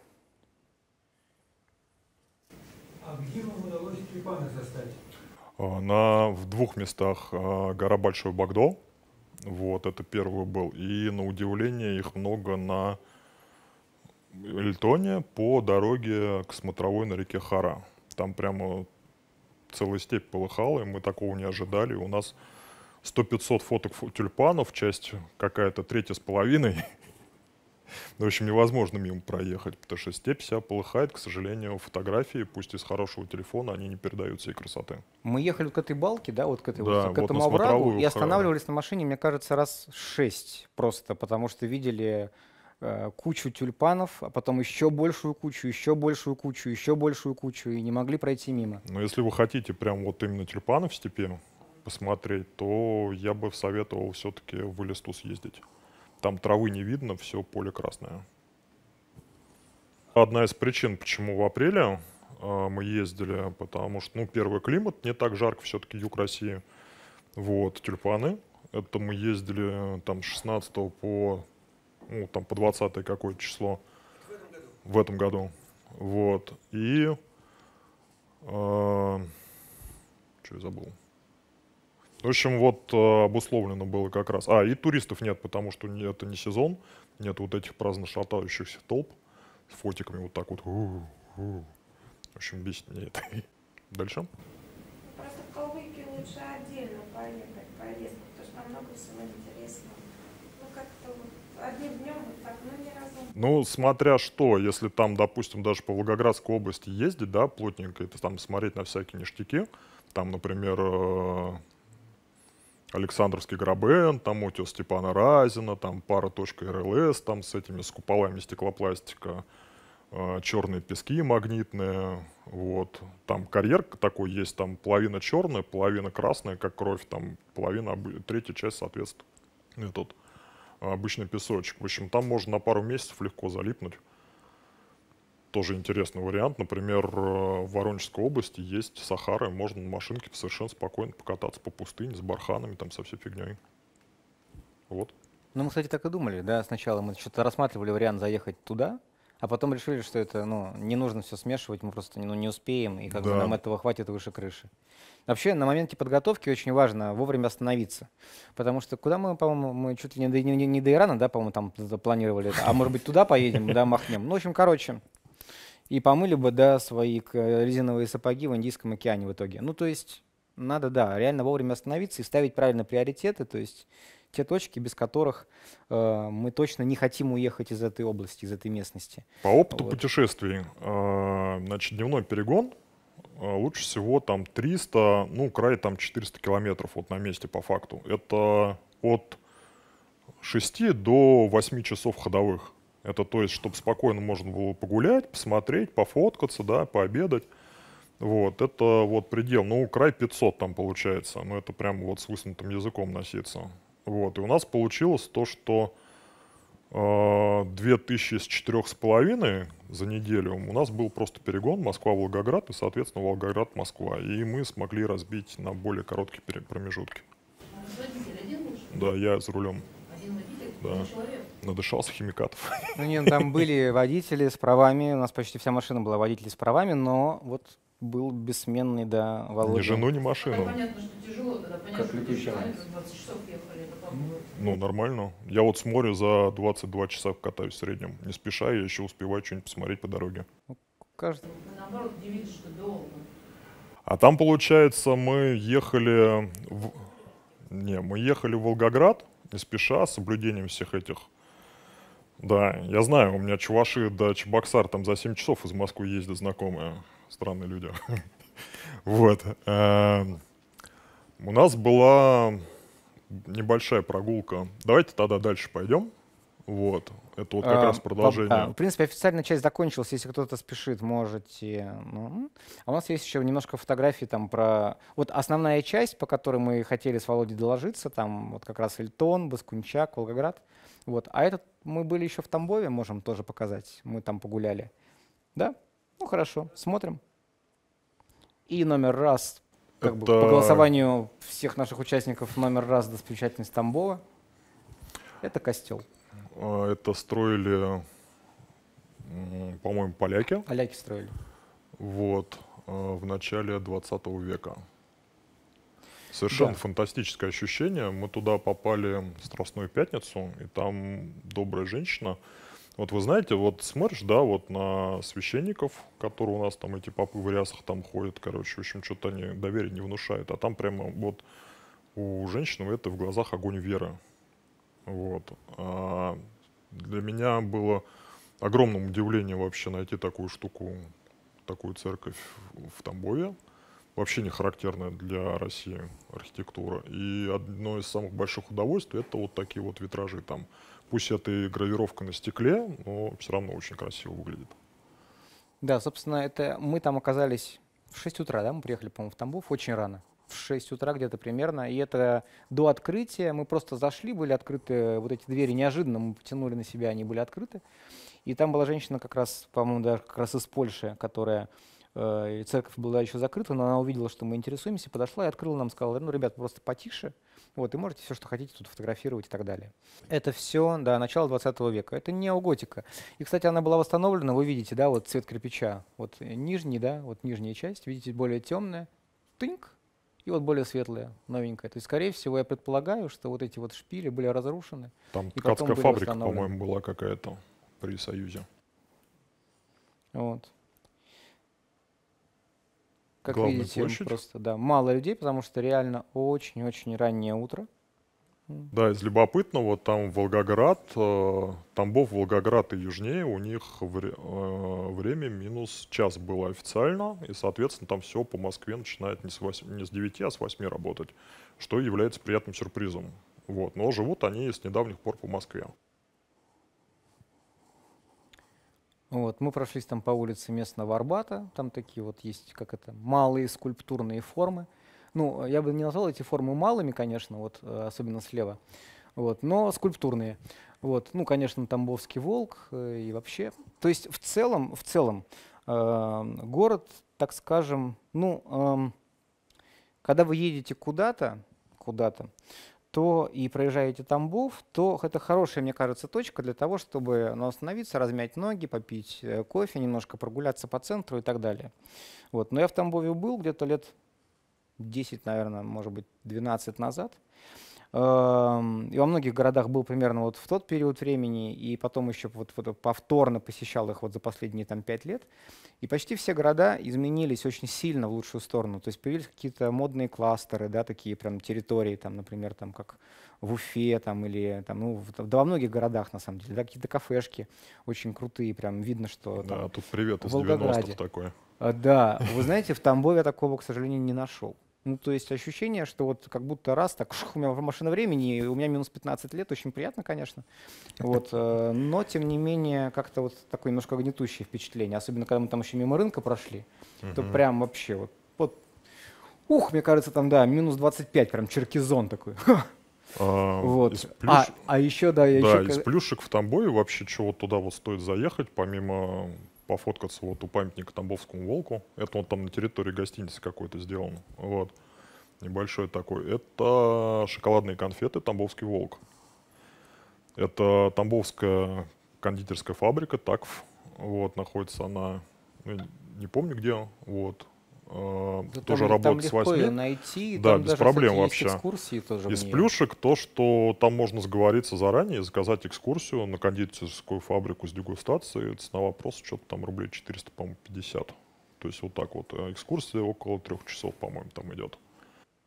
А где Степана застать? На, в двух местах а, гора Большой Багдо, вот, это первый был. И на удивление их много на Эльтоне по дороге к смотровой на реке Хара. Там прямо целая степь полыхала, и мы такого не ожидали. У нас 100-500 фоток тюльпанов, часть какая-то третья с половиной – ну, в общем, невозможно мимо проехать, потому что степь вся полыхает, к сожалению, фотографии, пусть из хорошего телефона, они не передают всей красоты. Мы ехали вот к этой балке, да, вот к, этой, да, вот, к вот этому оврагу, и останавливались на машине, мне кажется, раз шесть просто, потому что видели э, кучу тюльпанов, а потом еще большую кучу, еще большую кучу, еще большую кучу, и не могли пройти мимо. Но если вы хотите прям вот именно тюльпанов в степи посмотреть, то я бы советовал все-таки в Элисту съездить. Там травы не видно, все поле красное. Одна из причин, почему в апреле а, мы ездили, потому что, ну, первый климат, не так жарко все-таки юг России. Вот, тюльпаны. Это мы ездили там 16 по, ну, там по 20 какое число. В этом году. В этом году. Вот. И... Э, а, что я забыл? В общем, вот э, обусловлено было как раз. А, и туристов нет, потому что это не сезон. Нет вот этих праздно шатающихся толп с фотиками вот так вот. В общем, бесит меня это. Дальше. Просто в Калмыкии лучше отдельно поехать, поездку, потому что там много всего интересного. Ну, как-то вот одним днем вот так, ну, не Ну, смотря что, если там, допустим, даже по Волгоградской области ездить, да, плотненько, это там смотреть на всякие ништяки, там, например, э, Александровский Грабен, там отец Степана Разина, там пара точка РЛС, там с этими с куполами стеклопластика, э, черные пески магнитные, вот. Там карьер такой есть, там половина черная, половина красная, как кровь, там половина, третья часть, соответственно, этот э, обычный песочек. В общем, там можно на пару месяцев легко залипнуть тоже интересный вариант. Например, э, в Воронежской области есть Сахара, можно на машинке совершенно спокойно покататься по пустыне с барханами, там со всей фигней. Вот. Ну, мы, кстати, так и думали, да, сначала мы что-то рассматривали вариант заехать туда, а потом решили, что это, ну, не нужно все смешивать, мы просто ну, не успеем, и как да. бы нам этого хватит выше крыши. Вообще, на моменте подготовки очень важно вовремя остановиться. Потому что куда мы, по-моему, мы чуть ли не до, не, не до Ирана, да, по-моему, там планировали, а может быть, туда поедем, да, махнем. Ну, в общем, короче, и помыли бы, да, свои э, резиновые сапоги в Индийском океане в итоге. Ну, то есть надо, да, реально вовремя остановиться и ставить правильно приоритеты, то есть те точки, без которых э, мы точно не хотим уехать из этой области, из этой местности. По опыту вот. путешествий, э, значит, дневной перегон э, лучше всего там 300, ну, край там 400 километров вот на месте по факту. Это от 6 до 8 часов ходовых. Это то есть, чтобы спокойно можно было погулять, посмотреть, пофоткаться, да, пообедать. Вот, это вот предел, ну, край 500 там получается, ну, это прям вот с высунутым языком носиться. Вот, и у нас получилось то, что э, 2000 с четырех с половиной за неделю у нас был просто перегон Москва-Волгоград и, соответственно, Волгоград-Москва. И мы смогли разбить на более короткие промежутки. А водитель один муж? Да, я за рулем. Один водитель? Да. Один человек? надышался химикатов. Ну нет, там были водители с правами, у нас почти вся машина была водители с правами, но вот был бессменный, да, Володя. Ни жену, ни машину. Понятно, что тяжело, тогда понятно, как летучая. 20 часов ехали. Ну, ну, нормально. Я вот с моря за 22 часа катаюсь в среднем. Не спеша, я еще успеваю что-нибудь посмотреть по дороге. Ну, кажется. Ну, наоборот, удивительно, что долго. А там, получается, мы ехали... В... Не, мы ехали в Волгоград, не спеша, с соблюдением всех этих да, я знаю, у меня чуваши до Чебоксар там за 7 часов из Москвы ездят знакомые, странные люди. Вот. Эм, у нас была небольшая прогулка. Давайте тогда дальше пойдем. Вот. Это вот как э, раз продолжение. в принципе, официальная часть закончилась. Если кто-то спешит, можете. Ну. А у нас есть еще немножко фотографий там про... Вот основная часть, по которой мы хотели с Володей доложиться, там вот как раз Эльтон, Баскунчак, Волгоград — вот. А этот мы были еще в Тамбове, можем тоже показать. Мы там погуляли. Да? Ну хорошо, смотрим. И номер раз, как это... бы, по голосованию всех наших участников, номер раз достопримечательность Тамбова. Это костел. А, это строили, по-моему, поляки. Поляки строили. Вот, а, в начале 20 века. Совершенно да. фантастическое ощущение. Мы туда попали в Страстную пятницу, и там добрая женщина. Вот вы знаете, вот смотришь, да, вот на священников, которые у нас там эти папы в рясах там ходят, короче, в общем, что-то они доверие не внушают. А там прямо вот у женщины это в глазах огонь веры. Вот. А для меня было огромным удивлением вообще найти такую штуку, такую церковь в Тамбове вообще не характерная для России архитектура. И одно из самых больших удовольствий это вот такие вот витражи там. Пусть это и гравировка на стекле, но все равно очень красиво выглядит. Да, собственно, это мы там оказались в 6 утра, да, мы приехали, по-моему, в Тамбов очень рано в 6 утра где-то примерно. И это до открытия. Мы просто зашли, были открыты вот эти двери неожиданно. Мы потянули на себя, они были открыты. И там была женщина как раз, по-моему, даже как раз из Польши, которая Э, и церковь была еще закрыта, но она увидела, что мы интересуемся, подошла и открыла нам, сказала, ну, ребят, просто потише, вот, и можете все, что хотите, тут фотографировать и так далее. Это все, да, начало 20 века. Это неоготика. И, кстати, она была восстановлена, вы видите, да, вот цвет кирпича, вот нижний, да, вот нижняя часть, видите, более темная, тынк, и вот более светлая, новенькая. То есть, скорее всего, я предполагаю, что вот эти вот шпили были разрушены. Там ткацкая фабрика, по-моему, была какая-то при Союзе. Вот. Как Главная видите, площадь. просто да, мало людей, потому что реально очень-очень раннее утро. Да, из любопытного, там Волгоград, э, Тамбов, Волгоград и южнее, у них вре э, время минус час было официально, и, соответственно, там все по Москве начинает не с, 8, не с 9, а с 8 работать, что является приятным сюрпризом. Вот. Но живут они с недавних пор по Москве. Вот, мы прошлись там по улице местного Арбата, там такие вот есть, как это, малые скульптурные формы. Ну, я бы не назвал эти формы малыми, конечно, вот, э, особенно слева, вот, но скульптурные. Вот, ну, конечно, Тамбовский волк э, и вообще. То есть в целом, в целом э, город, так скажем, ну, э, когда вы едете куда-то, куда-то, то и проезжаете Тамбов, то это хорошая, мне кажется, точка для того, чтобы ну, остановиться, размять ноги, попить э, кофе, немножко прогуляться по центру и так далее. Вот. Но я в Тамбове был где-то лет 10, наверное, может быть, 12 назад – Эм, и во многих городах был примерно вот в тот период времени, и потом еще вот, вот повторно посещал их вот за последние там пять лет. И почти все города изменились очень сильно в лучшую сторону. То есть появились какие-то модные кластеры, да, такие прям территории, там, например, там как в Уфе там, или там, ну, в, да, во многих городах, на самом деле, да, какие-то кафешки очень крутые, прям видно, что там, Да, тут привет из 90-х такой. Э, да, вы знаете, в Тамбове такого, к сожалению, не нашел. Ну, то есть ощущение, что вот как будто раз так, шух, у меня машина времени, и у меня минус 15 лет, очень приятно, конечно. Вот, э, но, тем не менее, как-то вот такое немножко гнетущее впечатление, особенно когда мы там еще мимо рынка прошли, uh-huh. то прям вообще вот, вот, ух, мне кажется, там, да, минус 25, прям черкизон такой. А, вот. Из а, плюш... а, а еще, да, я да, еще... из плюшек в Тамбове вообще чего туда вот стоит заехать, помимо пофоткаться вот у памятника Тамбовскому волку. Это он там на территории гостиницы какой-то сделан. Вот. Небольшой такой. Это шоколадные конфеты «Тамбовский волк». Это тамбовская кондитерская фабрика «Такф». Вот, находится она, ну, не помню где, вот, Э, да тоже там, работать там с 8. Ее найти, да, там без проблем вообще. Экскурсии тоже Из плюшек то, что там можно сговориться заранее, заказать экскурсию на кондитерскую фабрику с дегустацией. Цена вопроса что-то там рублей 400, по-моему, 50. То есть вот так вот. Э, экскурсия около трех часов, по-моему, там идет.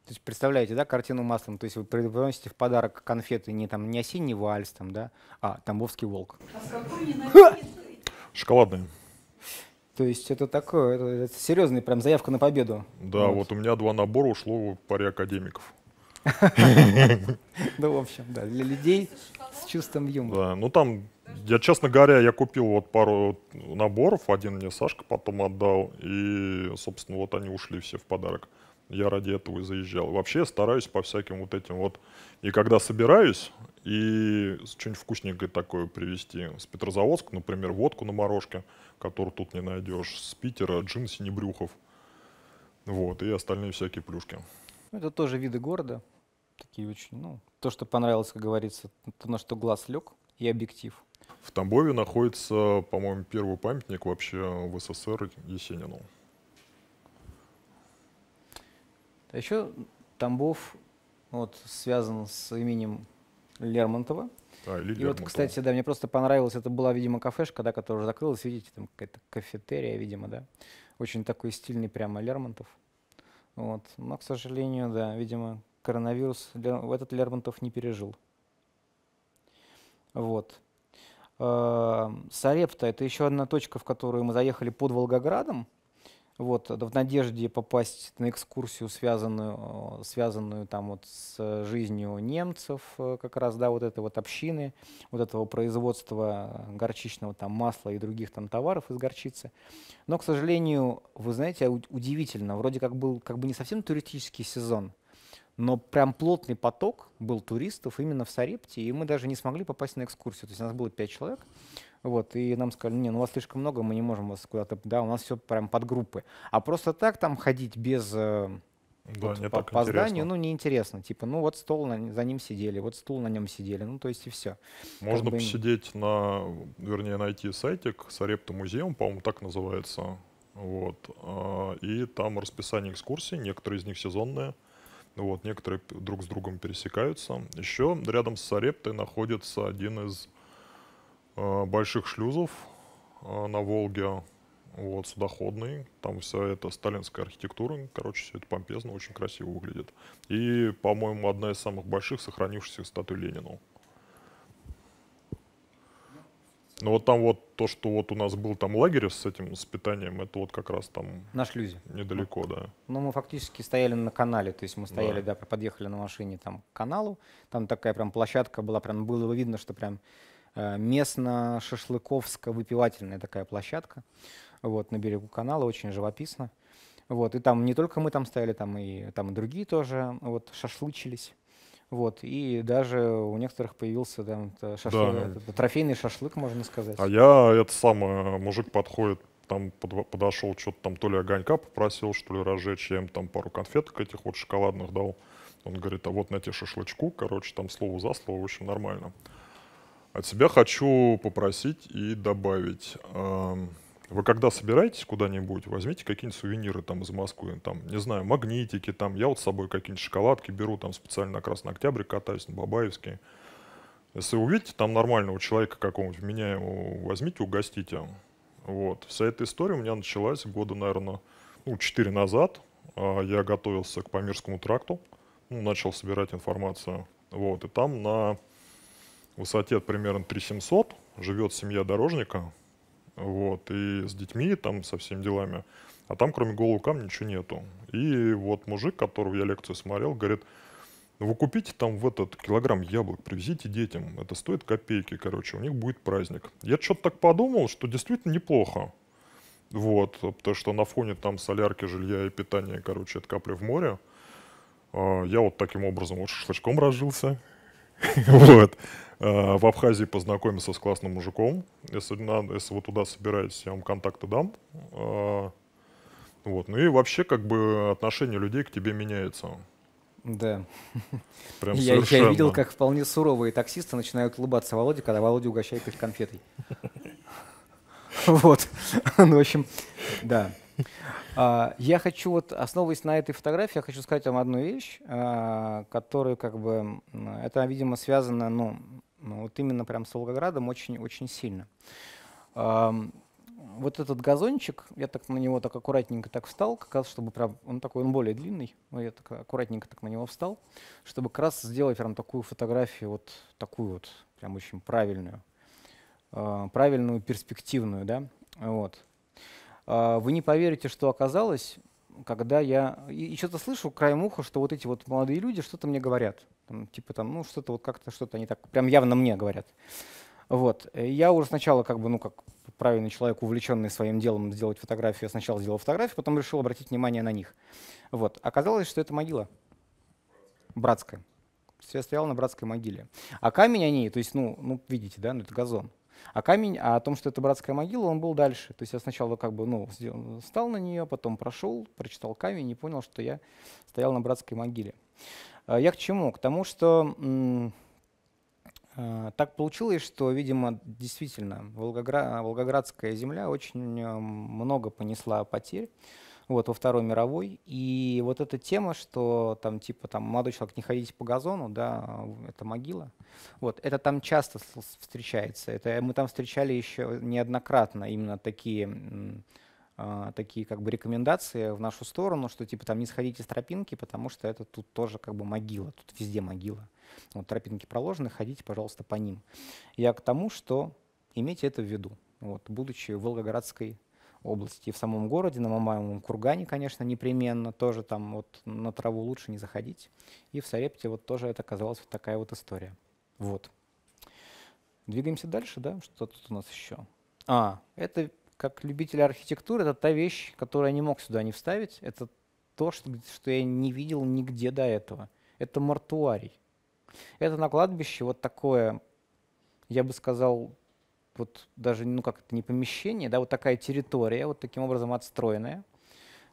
То есть представляете, да, картину маслом, то есть вы приносите в подарок конфеты не там не осенний вальс, там, да, а тамбовский волк. А с какой Шоколадные. То есть это такое, это, это серьезная прям заявка на победу. Да, вот. вот у меня два набора ушло в паре академиков. Ну, в общем, да, для людей с чувством юмора. Да, ну там, я, честно говоря, я купил вот пару наборов, один мне Сашка потом отдал, и, собственно, вот они ушли все в подарок. Я ради этого и заезжал. Вообще я стараюсь по всяким вот этим вот. И когда собираюсь, и что-нибудь вкусненькое такое привезти. С Петрозаводска, например, водку на морожке который тут не найдешь. С Питера Джин Синебрюхов. Вот, и остальные всякие плюшки. Это тоже виды города. Такие очень, ну, то, что понравилось, как говорится, то, на что глаз лег, и объектив. В Тамбове находится, по-моему, первый памятник вообще в СССР Есенину. А еще Тамбов вот, связан с именем Лермонтова. А, или и Лермонтова. вот, кстати, да, мне просто понравилось, это была, видимо, кафешка, да, которая уже закрылась, видите, там какая-то кафетерия, видимо, да. Очень такой стильный прямо Лермонтов. Вот. Но, к сожалению, да, видимо, коронавирус Лер... этот Лермонтов не пережил. Вот. Э, Сарепта — это еще одна точка, в которую мы заехали под Волгоградом вот, в надежде попасть на экскурсию, связанную, э, связанную там вот с жизнью немцев, э, как раз, да, вот этой вот общины, вот этого производства горчичного там масла и других там товаров из горчицы. Но, к сожалению, вы знаете, удивительно, вроде как был как бы не совсем туристический сезон, но прям плотный поток был туристов именно в Сарепте, и мы даже не смогли попасть на экскурсию. То есть у нас было пять человек, вот, и нам сказали, не, ну у вас слишком много, мы не можем вас куда-то, да, у нас все прям под группы. А просто так там ходить без э, да, вот, не по, по зданию, ну, неинтересно. Типа, ну, вот стол на, за ним сидели, вот стул на нем сидели, ну, то есть и все. Можно как бы... посидеть на, вернее, найти сайтик Сарепта музеум, по-моему, так называется. Вот. А, и там расписание экскурсий, некоторые из них сезонные. Вот, некоторые друг с другом пересекаются. Еще рядом с Сарептой находится один из э, больших шлюзов э, на Волге, вот, судоходный. Там вся эта сталинская архитектура, короче, все это помпезно, очень красиво выглядит. И, по-моему, одна из самых больших сохранившихся статуй Ленину. Ну вот там вот то, что вот у нас был там лагерь с этим, с питанием, это вот как раз там... На шлюзе. Недалеко, ну, да. Ну, мы фактически стояли на канале, то есть мы стояли, да, да подъехали на машине там к каналу, там такая прям площадка была, прям было видно, что прям э, местно-шашлыковско-выпивательная такая площадка, вот, на берегу канала, очень живописно. Вот, и там не только мы там стояли, там и там и другие тоже вот шашлычились. Вот, и даже у некоторых появился там шашлык, да. трофейный шашлык, можно сказать. А я, это самое, мужик подходит, там под, подошел, что-то там то ли огонька попросил, что ли разжечь, я им там пару конфеток этих вот шоколадных дал. Он говорит, а вот на тебе шашлычку, короче, там слово за слово, в общем, нормально. От тебя хочу попросить и добавить. Эм, вы когда собираетесь куда-нибудь, возьмите какие-нибудь сувениры там из Москвы, там, не знаю, магнитики, там, я вот с собой какие-нибудь шоколадки беру, там, специально на Красный Октябрь катаюсь, на Бабаевский. Если увидите там нормального человека какого-нибудь, меня его возьмите, угостите. Вот. Вся эта история у меня началась года, наверное, ну, 4 назад. А, я готовился к Памирскому тракту, ну, начал собирать информацию. Вот. И там на высоте примерно 3700 живет семья дорожника, вот, и с детьми, там, со всеми делами. А там, кроме голого камня, ничего нету. И вот мужик, которого я лекцию смотрел, говорит, «Ну вы купите там в этот килограмм яблок, привезите детям, это стоит копейки, короче, у них будет праздник. Я что-то так подумал, что действительно неплохо. Вот, потому что на фоне там солярки, жилья и питания, короче, от капли в море. А, я вот таким образом вот шашлычком разжился. вот. А, в Абхазии познакомился с классным мужиком. Если, надо, если вы туда собираетесь, я вам контакты дам. А, вот. Ну и вообще как бы отношение людей к тебе меняется. Да. Прям я, совершенно. я видел, как вполне суровые таксисты начинают улыбаться Володе, когда Володя угощает их конфетой. Вот. Ну, в общем, да. А, я хочу вот, основываясь на этой фотографии, я хочу сказать вам одну вещь, а, которую как бы, это, видимо, связано, ну, ну, вот именно прям с Волгоградом очень-очень сильно. Вот этот газончик, я так на него так аккуратненько так встал, как раз чтобы прям, он такой, он более длинный, но я так аккуратненько так на него встал, чтобы как раз сделать прям такую фотографию, вот такую вот, прям очень правильную, а, правильную, перспективную, да, вот. А, вы не поверите, что оказалось, когда я... И, что-то слышу краем уха, что вот эти вот молодые люди что-то мне говорят. Там, типа там, ну что-то вот как-то, что-то они так прям явно мне говорят. Вот. Я уже сначала, как бы, ну, как правильный человек, увлеченный своим делом, сделать фотографию, я сначала сделал фотографию, потом решил обратить внимание на них. Вот. Оказалось, что это могила. Братская. Я стоял на братской могиле. А камень они, то есть, ну, ну видите, да, ну это газон. А камень а о том, что это братская могила, он был дальше. То есть я сначала как бы ну, встал на нее, потом прошел, прочитал камень и понял, что я стоял на братской могиле. А я к чему? К тому, что а, так получилось, что, видимо, действительно Волгоград, Волгоградская земля очень э, много понесла потерь вот, во Второй мировой. И вот эта тема, что там, типа, там, молодой человек, не ходите по газону, да, это могила. Вот, это там часто встречается. Это мы там встречали еще неоднократно именно такие а, такие как бы рекомендации в нашу сторону, что типа там не сходите с тропинки, потому что это тут тоже как бы могила, тут везде могила. Вот тропинки проложены, ходите, пожалуйста, по ним. Я к тому, что имейте это в виду, вот, будучи в Волгоградской области и в самом городе, на Мамаевом кургане, конечно, непременно, тоже там вот на траву лучше не заходить. И в Сарепте вот тоже это оказалась вот такая вот история. Вот. Двигаемся дальше, да? Что тут у нас еще? А, это как любитель архитектуры, это та вещь, которую я не мог сюда не вставить. Это то, что, что я не видел нигде до этого. Это мортуарий Это на кладбище вот такое, я бы сказал, вот даже, ну как это, не помещение, да, вот такая территория, вот таким образом отстроенная,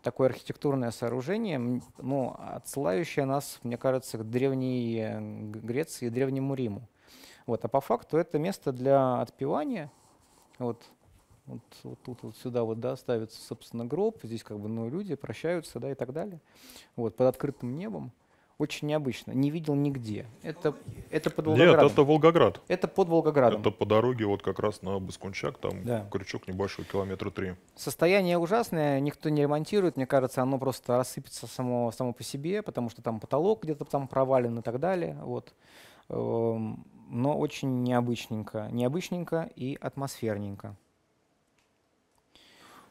такое архитектурное сооружение, ну, отсылающее нас, мне кажется, к древней Греции и древнему Риму. Вот, а по факту это место для отпевания. Вот, вот, вот тут вот сюда вот, да, ставится, собственно, гроб, здесь как бы, ну, люди прощаются, да, и так далее. Вот, под открытым небом. Очень необычно. Не видел нигде. Это, это под Волгоградом. Нет, это Волгоград. Это под Волгоградом. Это по дороге вот как раз на Баскунчак, там да. крючок небольшой, километра три. Состояние ужасное, никто не ремонтирует. Мне кажется, оно просто рассыпется само, само по себе, потому что там потолок где-то там провален и так далее. Вот. Эм, но очень необычненько. Необычненько и атмосферненько.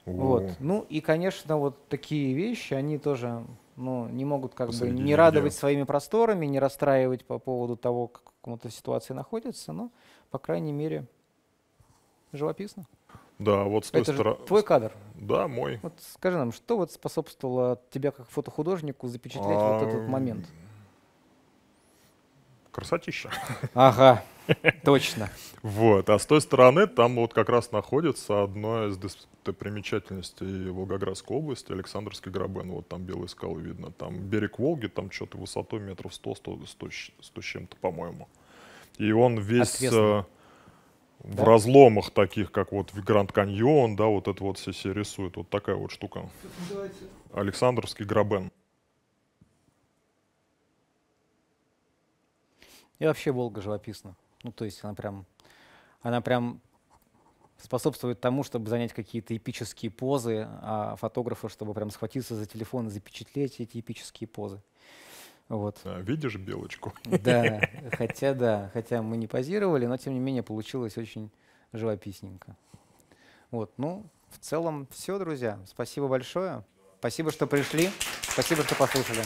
Вот. Ну и, конечно, вот такие вещи, они тоже ну, не могут как Посреди бы не радовать своими просторами, не расстраивать по поводу того, как какому-то ситуации находятся, но, по крайней мере, живописно. Да, вот с той Это стороны. Твой кадр. Да, мой. Вот скажи нам, что вот способствовало тебя как фотохудожнику запечатлеть а... вот этот а, момент? Красотища. Ага. Точно. Вот. А с той стороны там вот как раз находится одно из достопримечательностей Волгоградской области, Александрский грабен. Ну, вот там белые скалы видно. Там берег Волги, там что-то высотой метров 100, 100, 100, 100 с чем-то, по-моему. И он весь э, в да? разломах таких, как вот Гранд Каньон, да, вот это вот все все рисует. Вот такая вот штука. Александрский грабен. И вообще Волга живописна. Ну, то есть она прям, она прям способствует тому, чтобы занять какие-то эпические позы, а фотографы, чтобы прям схватиться за телефон и запечатлеть эти эпические позы. Вот. А, видишь белочку? Да, хотя да, хотя мы не позировали, но тем не менее получилось очень живописненько. Вот, ну, в целом все, друзья. Спасибо большое. Спасибо, что пришли. Спасибо, что послушали.